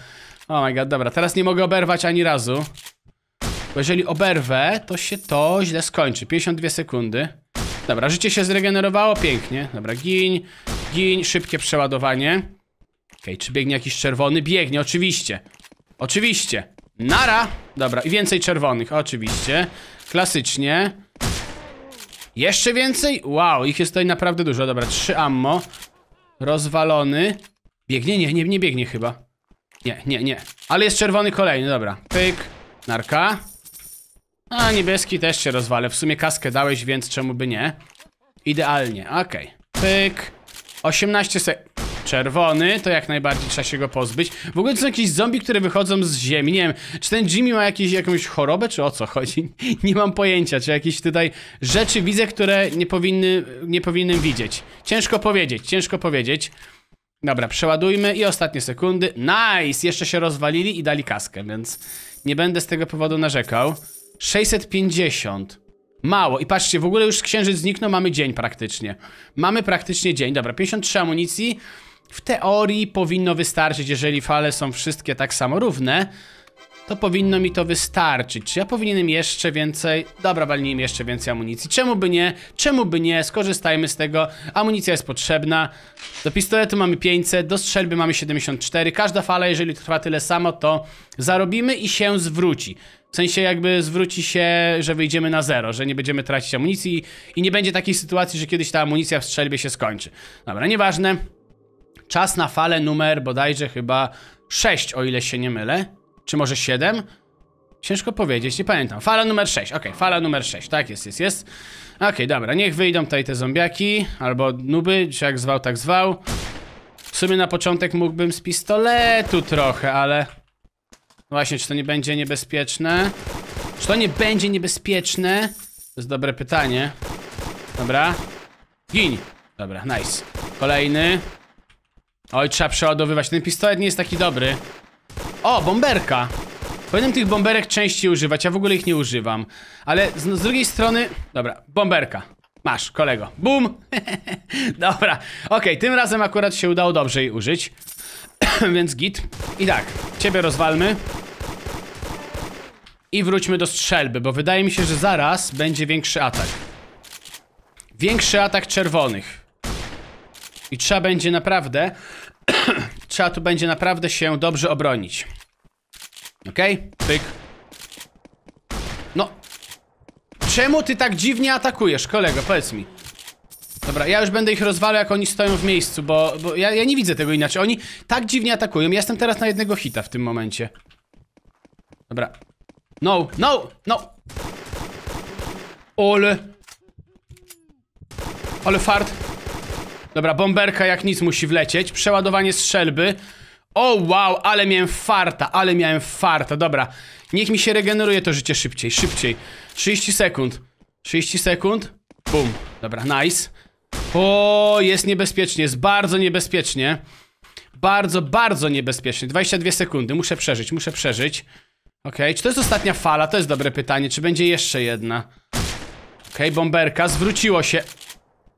Oh my god, dobra, teraz nie mogę oberwać ani razu. Bo jeżeli oberwę, to się to źle skończy. 52 sekundy. Dobra, życie się zregenerowało, pięknie. Dobra, giń szybkie przeładowanie. Ok, czy biegnie jakiś czerwony? Biegnie, oczywiście. Oczywiście. Nara! Dobra, i więcej czerwonych, oczywiście. Klasycznie. Jeszcze więcej? Wow, ich jest tutaj naprawdę dużo. Dobra, trzy ammo. Rozwalony. Biegnie? Nie, nie, nie biegnie chyba. Nie, nie, nie. Ale jest czerwony kolejny, dobra. Pyk. Narka. A, niebieski też się rozwalę. W sumie kaskę dałeś, więc czemu by nie? Idealnie, okej. Okay. Pyk. 18 sekund. Czerwony, to jak najbardziej trzeba się go pozbyć. W ogóle to są jakieś zombie, które wychodzą z ziemi. Nie wiem, czy ten Jimmy ma jakieś, jakąś chorobę, czy o co chodzi? Nie mam pojęcia, czy jakieś tutaj rzeczy widzę, które nie powinny, nie powinny widzieć. Ciężko powiedzieć, ciężko powiedzieć. Dobra, przeładujmy i ostatnie sekundy. Nice! Jeszcze się rozwalili i dali kaskę, więc nie będę z tego powodu narzekał. 650. Mało. I patrzcie, w ogóle już księżyc zniknął, mamy dzień praktycznie. Mamy praktycznie dzień. Dobra, 53 amunicji. W teorii powinno wystarczyć, jeżeli fale są wszystkie tak samo równe, to powinno mi to wystarczyć. Czy ja powinienem jeszcze więcej? Dobra, walnijmy jeszcze więcej amunicji. Czemu by nie? Czemu by nie? Skorzystajmy z tego. Amunicja jest potrzebna. Do pistoletu mamy 500, do strzelby mamy 74. Każda fala, jeżeli trwa tyle samo, to zarobimy i się zwróci. W sensie jakby zwróci się, że wyjdziemy na zero, że nie będziemy tracić amunicji i nie będzie takiej sytuacji, że kiedyś ta amunicja w strzelbie się skończy. Dobra, nieważne. Czas na falę numer bodajże chyba 6, o ile się nie mylę. Czy może 7? Ciężko powiedzieć, nie pamiętam. Fala numer 6, ok, fala numer 6, tak jest, jest, jest. Ok, dobra, niech wyjdą tutaj te zombiaki, albo nuby, czy jak zwał, tak zwał. W sumie na początek mógłbym z pistoletu trochę, ale... Właśnie, czy to nie będzie niebezpieczne? Czy to nie będzie niebezpieczne? To jest dobre pytanie. Dobra. Gin. Dobra, nice. Kolejny. Oj, trzeba przeładowywać. Ten pistolet nie jest taki dobry. O, bomberka. Powinienem tych bomberek częściej używać, ja w ogóle ich nie używam. Ale z, z drugiej strony... Dobra, bomberka. Masz, kolego. Bum! Dobra, okej, okay, tym razem akurat się udało dobrze jej użyć. Więc git. I tak, ciebie rozwalmy. I wróćmy do strzelby, bo wydaje mi się, że zaraz będzie większy atak. Większy atak czerwonych. I trzeba będzie naprawdę... trzeba tu będzie naprawdę się dobrze obronić. Okej? Okay? Pyk. No. Czemu ty tak dziwnie atakujesz, kolego? Powiedz mi. Dobra, ja już będę ich rozwalał, jak oni stoją w miejscu, bo, bo ja, ja nie widzę tego inaczej. Oni tak dziwnie atakują. Ja jestem teraz na jednego hita w tym momencie. Dobra. No, no, no! Ole! Ole fart! Dobra, bomberka jak nic musi wlecieć. Przeładowanie strzelby. O oh, wow, ale miałem farta, ale miałem farta, dobra Niech mi się regeneruje to życie szybciej, szybciej 30 sekund 30 sekund Bum, dobra, nice o, jest niebezpiecznie, jest bardzo niebezpiecznie. Bardzo, bardzo niebezpiecznie. 22 sekundy, muszę przeżyć, muszę przeżyć. Ok, czy to jest ostatnia fala? To jest dobre pytanie, czy będzie jeszcze jedna? Ok, bomberka, zwróciło się.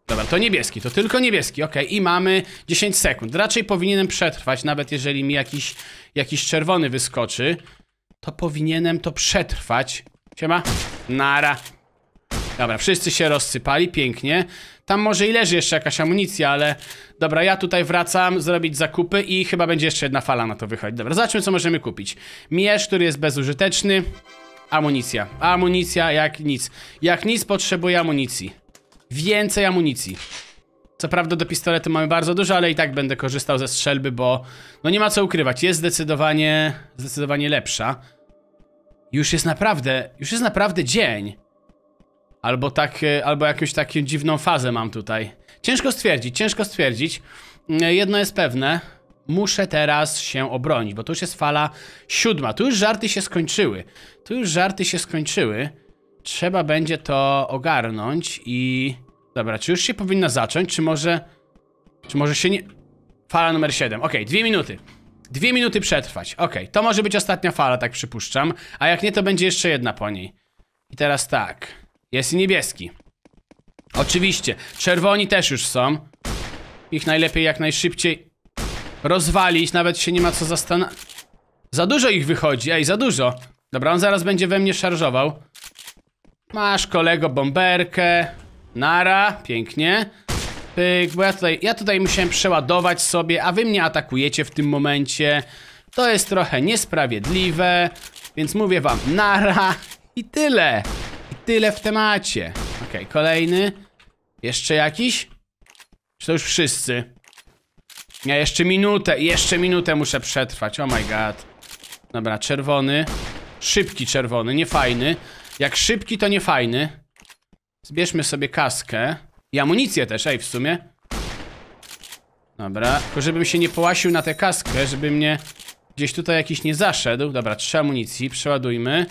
Dobra, to niebieski, to tylko niebieski, ok. I mamy 10 sekund. Raczej powinienem przetrwać, nawet jeżeli mi jakiś, jakiś czerwony wyskoczy. To powinienem to przetrwać. Siema. Nara. Dobra, wszyscy się rozsypali, pięknie. Tam może i leży jeszcze jakaś amunicja, ale... Dobra, ja tutaj wracam, zrobić zakupy i chyba będzie jeszcze jedna fala na to wychodzić. Dobra, zobaczmy co możemy kupić. Mierz, który jest bezużyteczny. Amunicja. Amunicja jak nic. Jak nic potrzebuje amunicji. Więcej amunicji. Co prawda do pistoletu mamy bardzo dużo, ale i tak będę korzystał ze strzelby, bo no nie ma co ukrywać, jest zdecydowanie, zdecydowanie lepsza. Już jest naprawdę, już jest naprawdę dzień. Albo tak, e, albo jakąś taką dziwną fazę mam tutaj. Ciężko stwierdzić, ciężko stwierdzić. E, jedno jest pewne, muszę teraz się obronić, bo tu już jest fala siódma. Tu już żarty się skończyły. Tu już żarty się skończyły. Trzeba będzie to ogarnąć i... Dobra, czy już się powinno zacząć, czy może... Czy może się nie... Fala numer 7. Ok, dwie minuty. Dwie minuty przetrwać. Ok, to może być ostatnia fala, tak przypuszczam. A jak nie, to będzie jeszcze jedna po niej. I teraz tak. Jest i niebieski. Oczywiście. Czerwoni też już są. Ich najlepiej jak najszybciej rozwalić. Nawet się nie ma co zastanawiać. Za dużo ich wychodzi. Ej, za dużo. Dobra, on zaraz będzie we mnie szarżował. Masz kolego bomberkę. Nara. Pięknie. Pyk, bo ja tutaj, ja tutaj musiałem przeładować sobie, a wy mnie atakujecie w tym momencie. To jest trochę niesprawiedliwe, więc mówię wam nara i tyle tyle w temacie. Okej, okay, kolejny. Jeszcze jakiś? Czy to już wszyscy? Ja jeszcze minutę, jeszcze minutę muszę przetrwać. Oh my god. Dobra, czerwony. Szybki czerwony, nie fajny. Jak szybki, to nie fajny. Zbierzmy sobie kaskę. I amunicję też, ej, w sumie. Dobra, tylko żebym się nie połasił na tę kaskę, żeby mnie gdzieś tutaj jakiś nie zaszedł. Dobra, trzy amunicji, przeładujmy.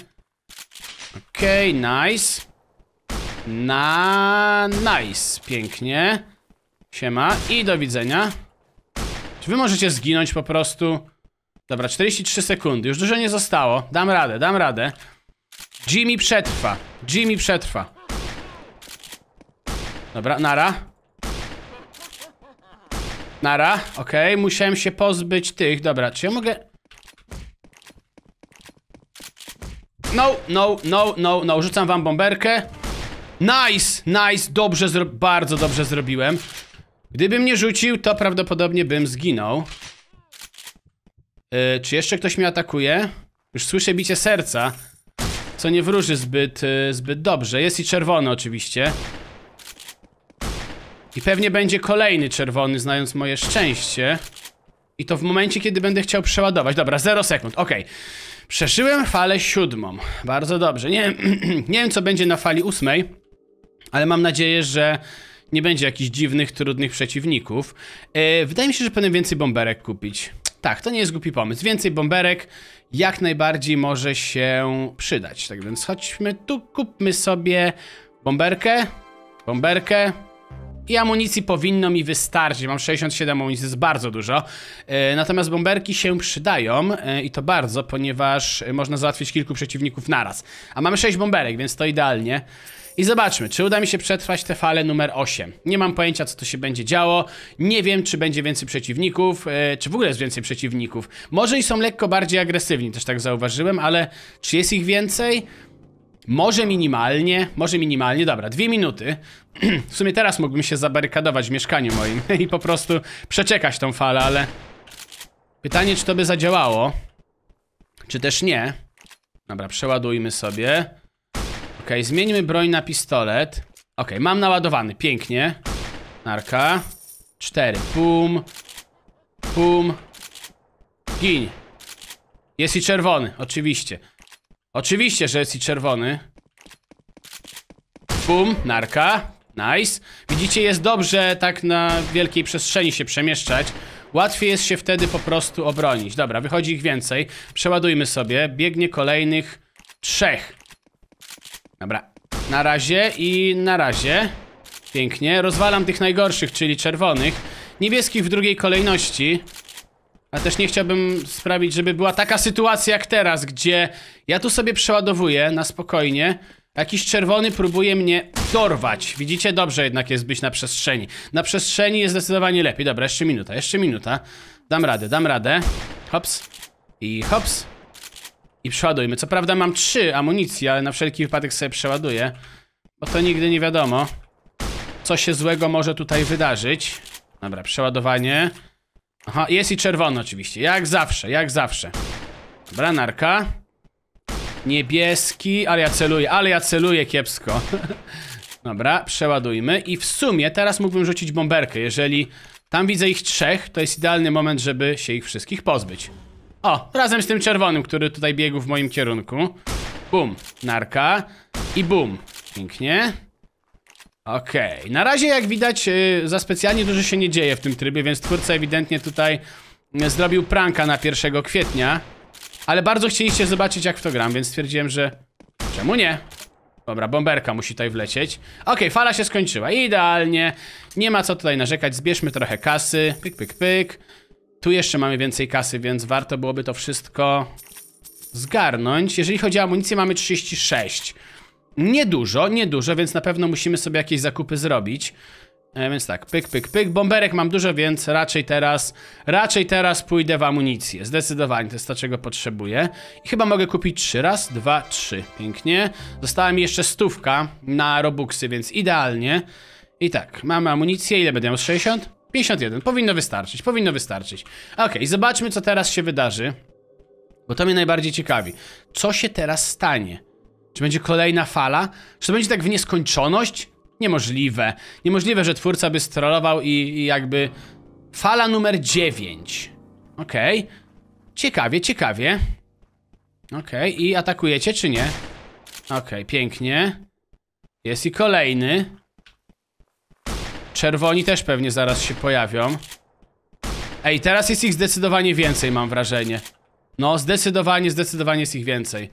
Okej, okay, nice. Na nice. Pięknie. Siema i do widzenia. Czy wy możecie zginąć po prostu? Dobra, 43 sekundy. Już dużo nie zostało. Dam radę, dam radę. Jimmy przetrwa. Jimmy przetrwa. Dobra, nara. Nara, okej, okay. musiałem się pozbyć tych. Dobra, czy ja mogę... No, no, no, no, no. Rzucam wam bomberkę. Nice, nice. Dobrze, bardzo dobrze zrobiłem. Gdybym nie rzucił, to prawdopodobnie bym zginął. Yy, czy jeszcze ktoś mnie atakuje? Już słyszę bicie serca. Co nie wróży zbyt, yy, zbyt dobrze. Jest i czerwony oczywiście. I pewnie będzie kolejny czerwony, znając moje szczęście. I to w momencie, kiedy będę chciał przeładować. Dobra, 0 sekund, okej. Okay. Przeszyłem falę siódmą. Bardzo dobrze. Nie, nie wiem, co będzie na fali ósmej, ale mam nadzieję, że nie będzie jakichś dziwnych, trudnych przeciwników. E, wydaje mi się, że powinienem więcej bomberek kupić. Tak, to nie jest głupi pomysł. Więcej bomberek jak najbardziej może się przydać. Tak więc chodźmy tu, kupmy sobie bomberkę, bomberkę, i amunicji powinno mi wystarczyć. Mam 67 amunicji, to jest bardzo dużo. E, natomiast bomberki się przydają e, i to bardzo, ponieważ e, można załatwić kilku przeciwników naraz. A mamy 6 bomberek, więc to idealnie. I zobaczmy, czy uda mi się przetrwać tę falę numer 8. Nie mam pojęcia, co to się będzie działo. Nie wiem, czy będzie więcej przeciwników, czy w ogóle jest więcej przeciwników. Może i są lekko bardziej agresywni, też tak zauważyłem, ale czy jest ich więcej? Może minimalnie, może minimalnie, dobra, dwie minuty. w sumie teraz mógłbym się zabarykadować w mieszkaniu moim i po prostu przeczekać tą falę, ale... Pytanie, czy to by zadziałało? Czy też nie? Dobra, przeładujmy sobie. Ok, zmieńmy broń na pistolet. Ok, mam naładowany, pięknie. Narka. Cztery, pum. Pum. Gin. Jest i czerwony, oczywiście. Oczywiście, że jest i czerwony. Bum, narka. Nice. Widzicie, jest dobrze tak na wielkiej przestrzeni się przemieszczać. Łatwiej jest się wtedy po prostu obronić. Dobra, wychodzi ich więcej. Przeładujmy sobie. Biegnie kolejnych trzech. Dobra. Na razie i na razie. Pięknie. Rozwalam tych najgorszych, czyli czerwonych. Niebieskich w drugiej kolejności ale też nie chciałbym sprawić, żeby była taka sytuacja jak teraz, gdzie ja tu sobie przeładowuję na spokojnie, Jakiś czerwony próbuje mnie dorwać. Widzicie? Dobrze jednak jest być na przestrzeni. Na przestrzeni jest zdecydowanie lepiej. Dobra, jeszcze minuta, jeszcze minuta. Dam radę, dam radę. Hops. I hops. I przeładujmy. Co prawda mam trzy amunicje, ale na wszelki wypadek sobie przeładuję. Bo to nigdy nie wiadomo, co się złego może tutaj wydarzyć. Dobra, przeładowanie. Aha, jest i czerwony oczywiście, jak zawsze, jak zawsze Branarka Niebieski, ale ja celuję, ale ja celuję kiepsko Dobra, przeładujmy i w sumie teraz mógłbym rzucić bomberkę, jeżeli tam widzę ich trzech, to jest idealny moment, żeby się ich wszystkich pozbyć O, razem z tym czerwonym, który tutaj biegł w moim kierunku Bum, narka i bum, pięknie Okej, okay. na razie jak widać y, za specjalnie dużo się nie dzieje w tym trybie, więc twórca ewidentnie tutaj y, zrobił pranka na 1 kwietnia. Ale bardzo chcieliście zobaczyć jak w to gram, więc stwierdziłem, że czemu nie? Dobra, bomberka musi tutaj wlecieć. Okej, okay, fala się skończyła, idealnie. Nie ma co tutaj narzekać, zbierzmy trochę kasy. Pyk, pyk, pyk. Tu jeszcze mamy więcej kasy, więc warto byłoby to wszystko zgarnąć. Jeżeli chodzi o amunicję, mamy 36. Niedużo, niedużo, więc na pewno musimy sobie jakieś zakupy zrobić. E, więc tak, pyk, pyk, pyk. Bomberek mam dużo, więc raczej teraz, raczej teraz pójdę w amunicję. Zdecydowanie, to jest to, czego potrzebuję. I chyba mogę kupić trzy. Raz, dwa, trzy. Pięknie. Została mi jeszcze stówka na robuxy, więc idealnie. I tak, mamy amunicję. Ile będę miał? 60? 51. Powinno wystarczyć, powinno wystarczyć. Okej, okay, zobaczmy, co teraz się wydarzy. Bo to mnie najbardziej ciekawi. Co się teraz stanie? Czy będzie kolejna fala? Czy to będzie tak w nieskończoność? Niemożliwe. Niemożliwe, że twórca by strollował i, i jakby... Fala numer 9. Okej. Okay. Ciekawie, ciekawie. Okej, okay. i atakujecie czy nie? Okej, okay, pięknie. Jest i kolejny. Czerwoni też pewnie zaraz się pojawią. Ej, teraz jest ich zdecydowanie więcej, mam wrażenie. No, zdecydowanie, zdecydowanie jest ich więcej.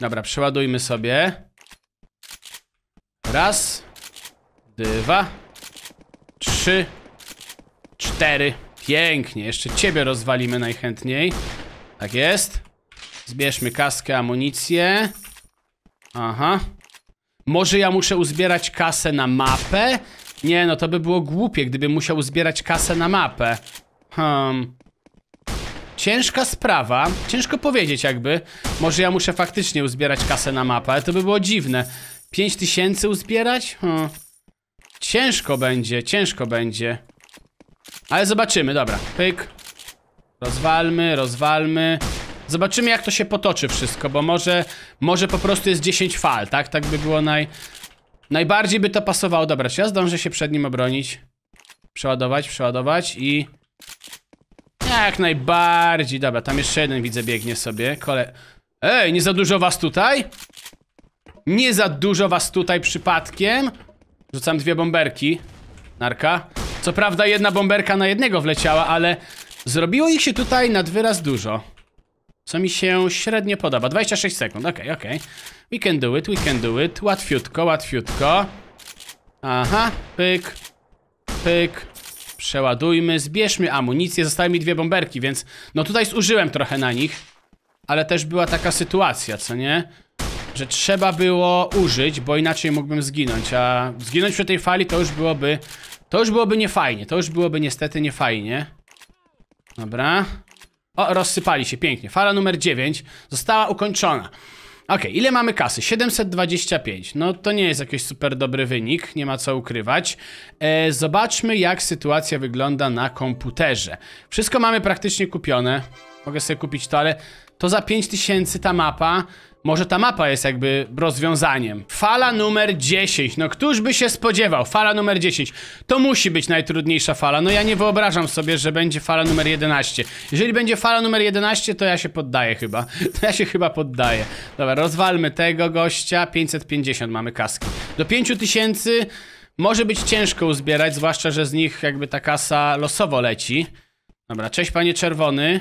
Dobra, przeładujmy sobie. Raz, dwa, trzy, cztery. Pięknie, jeszcze ciebie rozwalimy najchętniej. Tak jest. Zbierzmy kaskę, amunicję. Aha. Może ja muszę uzbierać kasę na mapę? Nie, no to by było głupie, gdybym musiał uzbierać kasę na mapę. Hmm. Ciężka sprawa, ciężko powiedzieć jakby Może ja muszę faktycznie uzbierać kasę na mapę, ale to by było dziwne 5000 uzbierać? Hmm. Ciężko będzie, ciężko będzie Ale zobaczymy, dobra, pyk Rozwalmy, rozwalmy Zobaczymy jak to się potoczy wszystko, bo może Może po prostu jest 10 fal, tak? Tak by było naj... Najbardziej by to pasowało Dobra, czy ja zdążę się przed nim obronić? Przeładować, przeładować i... Jak najbardziej. Dobra, tam jeszcze jeden widzę biegnie sobie. Kole... Ej, nie za dużo was tutaj? Nie za dużo was tutaj przypadkiem? Rzucam dwie bomberki. Narka. Co prawda jedna bomberka na jednego wleciała, ale zrobiło ich się tutaj nad wyraz dużo. Co mi się średnio podoba. 26 sekund, okej, okay, okej. Okay. We can do it, we can do it. Łatwiutko, łatwiutko. Aha, pyk, pyk, Przeładujmy, zbierzmy amunicję, zostały mi dwie bomberki, więc no tutaj zużyłem trochę na nich Ale też była taka sytuacja, co nie? Że trzeba było użyć, bo inaczej mógłbym zginąć, a zginąć przy tej fali to już byłoby To już byłoby niefajnie, to już byłoby niestety niefajnie Dobra O, rozsypali się, pięknie, fala numer 9 została ukończona Ok, ile mamy kasy? 725. No to nie jest jakiś super dobry wynik, nie ma co ukrywać. E, zobaczmy, jak sytuacja wygląda na komputerze. Wszystko mamy praktycznie kupione. Mogę sobie kupić to, ale to za 5000 ta mapa. Może ta mapa jest jakby rozwiązaniem. Fala numer 10. No któż by się spodziewał? Fala numer 10. To musi być najtrudniejsza fala. No ja nie wyobrażam sobie, że będzie fala numer 11. Jeżeli będzie fala numer 11, to ja się poddaję chyba. To ja się chyba poddaję. Dobra, rozwalmy tego gościa. 550 mamy kaski. Do 5000 może być ciężko uzbierać, zwłaszcza, że z nich jakby ta kasa losowo leci. Dobra, cześć panie czerwony.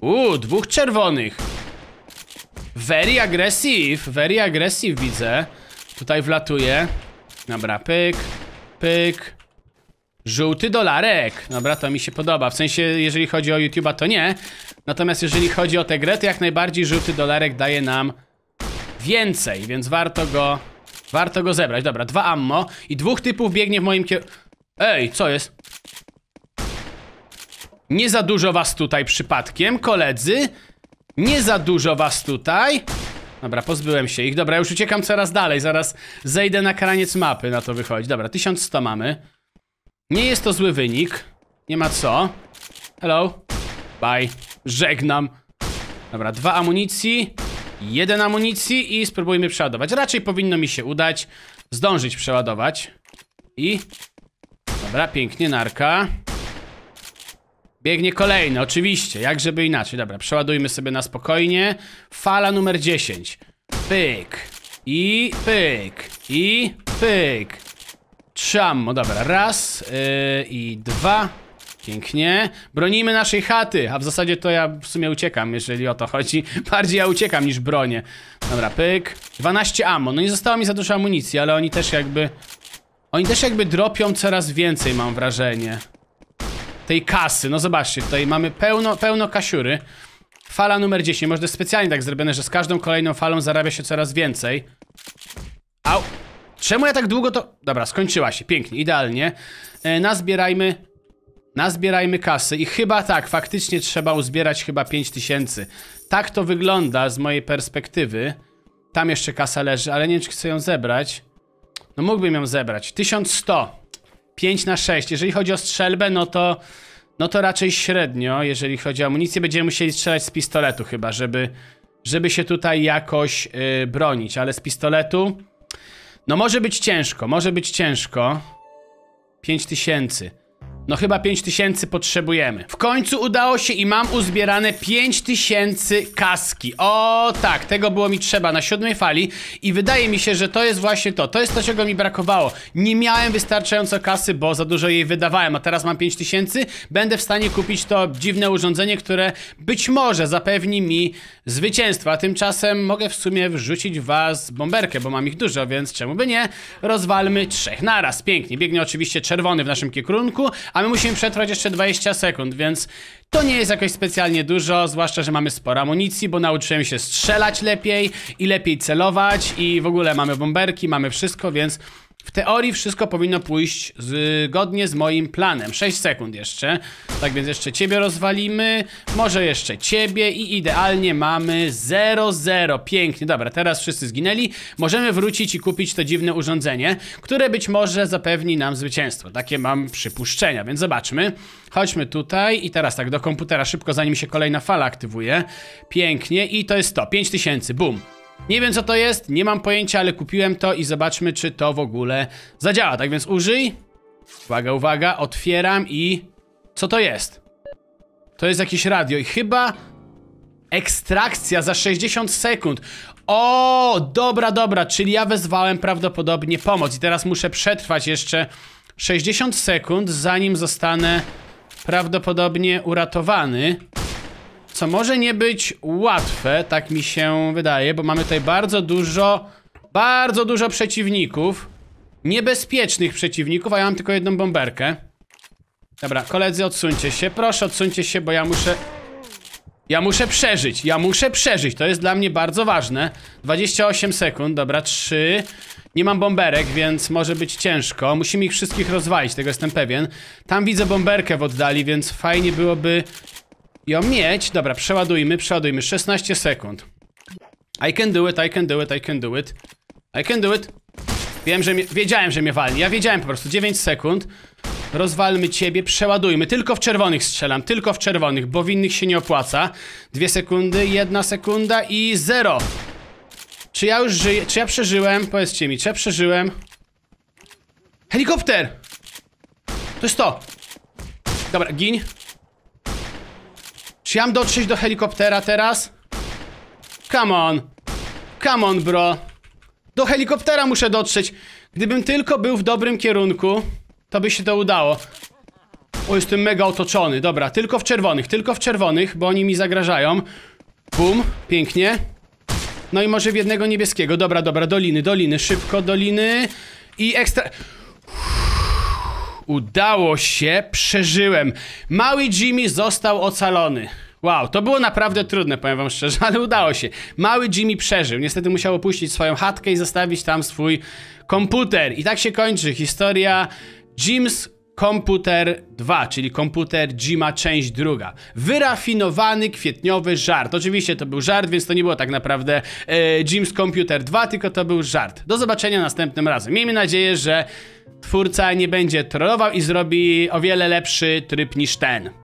Uuu, dwóch czerwonych. Very aggressive, very aggressive widzę. Tutaj wlatuje. Dobra, pyk, pyk. Żółty dolarek. Dobra, to mi się podoba. W sensie, jeżeli chodzi o YouTube'a, to nie. Natomiast jeżeli chodzi o tę grę, to jak najbardziej żółty dolarek daje nam więcej, więc warto go... Warto go zebrać. Dobra, dwa ammo i dwóch typów biegnie w moim kierunku. Ej, co jest? Nie za dużo was tutaj przypadkiem, koledzy. Nie za dużo was tutaj. Dobra, pozbyłem się ich. Dobra, już uciekam coraz dalej. Zaraz zejdę na kraniec mapy, na to wychodzi. Dobra, 1100 mamy. Nie jest to zły wynik. Nie ma co. Hello. Bye. Żegnam. Dobra, dwa amunicji. Jeden amunicji i spróbujmy przeładować. Raczej powinno mi się udać zdążyć przeładować. I... Dobra, pięknie, narka. Biegnie kolejny, oczywiście, jak żeby inaczej. Dobra, przeładujmy sobie na spokojnie. Fala numer 10. Pyk. I pyk. I pyk. Trzammo, no dobra, raz yy, i dwa. Pięknie. Bronimy naszej chaty, a w zasadzie to ja w sumie uciekam, jeżeli o to chodzi. Bardziej ja uciekam niż bronię. Dobra, pyk. 12 ammo. No nie zostało mi za dużo amunicji, ale oni też jakby... Oni też jakby dropią coraz więcej, mam wrażenie tej kasy. No zobaczcie, tutaj mamy pełno, pełno kasiury. Fala numer 10. Może to specjalnie tak zrobione, że z każdą kolejną falą zarabia się coraz więcej. Au! Czemu ja tak długo to... Dobra, skończyła się. Pięknie, idealnie. E, nazbierajmy... Nazbierajmy kasy i chyba tak, faktycznie trzeba uzbierać chyba 5000. Tak to wygląda z mojej perspektywy. Tam jeszcze kasa leży, ale nie wiem, czy chcę ją zebrać. No mógłbym ją zebrać. 1100. 5 na 6. Jeżeli chodzi o strzelbę, no to, no to raczej średnio. Jeżeli chodzi o amunicję, będziemy musieli strzelać z pistoletu chyba, żeby, żeby się tutaj jakoś yy, bronić. Ale z pistoletu... No może być ciężko, może być ciężko. 5000. No chyba 5000 potrzebujemy. W końcu udało się i mam uzbierane 5000 kaski. O tak, tego było mi trzeba na siódmej fali i wydaje mi się, że to jest właśnie to. To jest to, czego mi brakowało. Nie miałem wystarczająco kasy, bo za dużo jej wydawałem, a teraz mam 5000. Będę w stanie kupić to dziwne urządzenie, które być może zapewni mi zwycięstwo. A tymczasem mogę w sumie wrzucić was bomberkę, bo mam ich dużo, więc czemu by nie? Rozwalmy trzech naraz. Pięknie. Biegnie oczywiście czerwony w naszym kierunku, a my musimy przetrwać jeszcze 20 sekund, więc to nie jest jakoś specjalnie dużo, zwłaszcza, że mamy sporo amunicji, bo nauczyłem się strzelać lepiej i lepiej celować i w ogóle mamy bomberki, mamy wszystko, więc w teorii wszystko powinno pójść zgodnie z moim planem. 6 sekund jeszcze. Tak więc jeszcze ciebie rozwalimy. Może jeszcze ciebie i idealnie mamy 0-0. Pięknie. Dobra, teraz wszyscy zginęli. Możemy wrócić i kupić to dziwne urządzenie, które być może zapewni nam zwycięstwo. Takie mam przypuszczenia, więc zobaczmy. Chodźmy tutaj i teraz tak do komputera szybko, zanim się kolejna fala aktywuje. Pięknie i to jest to. 5000, boom. Nie wiem co to jest, nie mam pojęcia, ale kupiłem to i zobaczmy czy to w ogóle zadziała. Tak więc użyj. Uwaga, uwaga, otwieram i... Co to jest? To jest jakieś radio i chyba... Ekstrakcja za 60 sekund. O, dobra, dobra, czyli ja wezwałem prawdopodobnie pomoc i teraz muszę przetrwać jeszcze 60 sekund, zanim zostanę prawdopodobnie uratowany. Co może nie być łatwe, tak mi się wydaje, bo mamy tutaj bardzo dużo, bardzo dużo przeciwników. Niebezpiecznych przeciwników, a ja mam tylko jedną bomberkę. Dobra, koledzy, odsuńcie się. Proszę, odsuńcie się, bo ja muszę... Ja muszę przeżyć, ja muszę przeżyć, to jest dla mnie bardzo ważne 28 sekund, dobra, 3 Nie mam bomberek, więc może być ciężko Musimy ich wszystkich rozwalić, tego jestem pewien Tam widzę bomberkę w oddali, więc fajnie byłoby ją mieć. Dobra, przeładujmy, przeładujmy. 16 sekund. I can do it, I can do it, I can do it. I can do it. Wiem, że wiedziałem, że mnie walni. Ja wiedziałem po prostu. 9 sekund. Rozwalmy ciebie, przeładujmy. Tylko w czerwonych strzelam, tylko w czerwonych, bo w innych się nie opłaca. Dwie sekundy, jedna sekunda i zero. Czy ja już żyję? Czy ja przeżyłem? Powiedzcie mi, czy ja przeżyłem? Helikopter! To jest to! Dobra, gin. Czy ja mam dotrzeć do helikoptera teraz? Come on. Come on, bro. Do helikoptera muszę dotrzeć. Gdybym tylko był w dobrym kierunku, to by się to udało. O, jestem mega otoczony. Dobra, tylko w czerwonych, tylko w czerwonych, bo oni mi zagrażają. Bum, pięknie. No i może w jednego niebieskiego. Dobra, dobra, doliny, doliny, szybko, doliny. I ekstra... udało się, przeżyłem. Mały Jimmy został ocalony. Wow, to było naprawdę trudne, powiem wam szczerze, ale udało się. Mały Jimmy przeżył. Niestety musiał opuścić swoją chatkę i zostawić tam swój komputer. I tak się kończy historia Jim's Komputer 2, czyli komputer Jima, część druga. Wyrafinowany kwietniowy żart. Oczywiście to był żart, więc to nie było tak naprawdę e, Jim's Computer 2, tylko to był żart. Do zobaczenia następnym razem. Miejmy nadzieję, że twórca nie będzie trollował i zrobi o wiele lepszy tryb niż ten.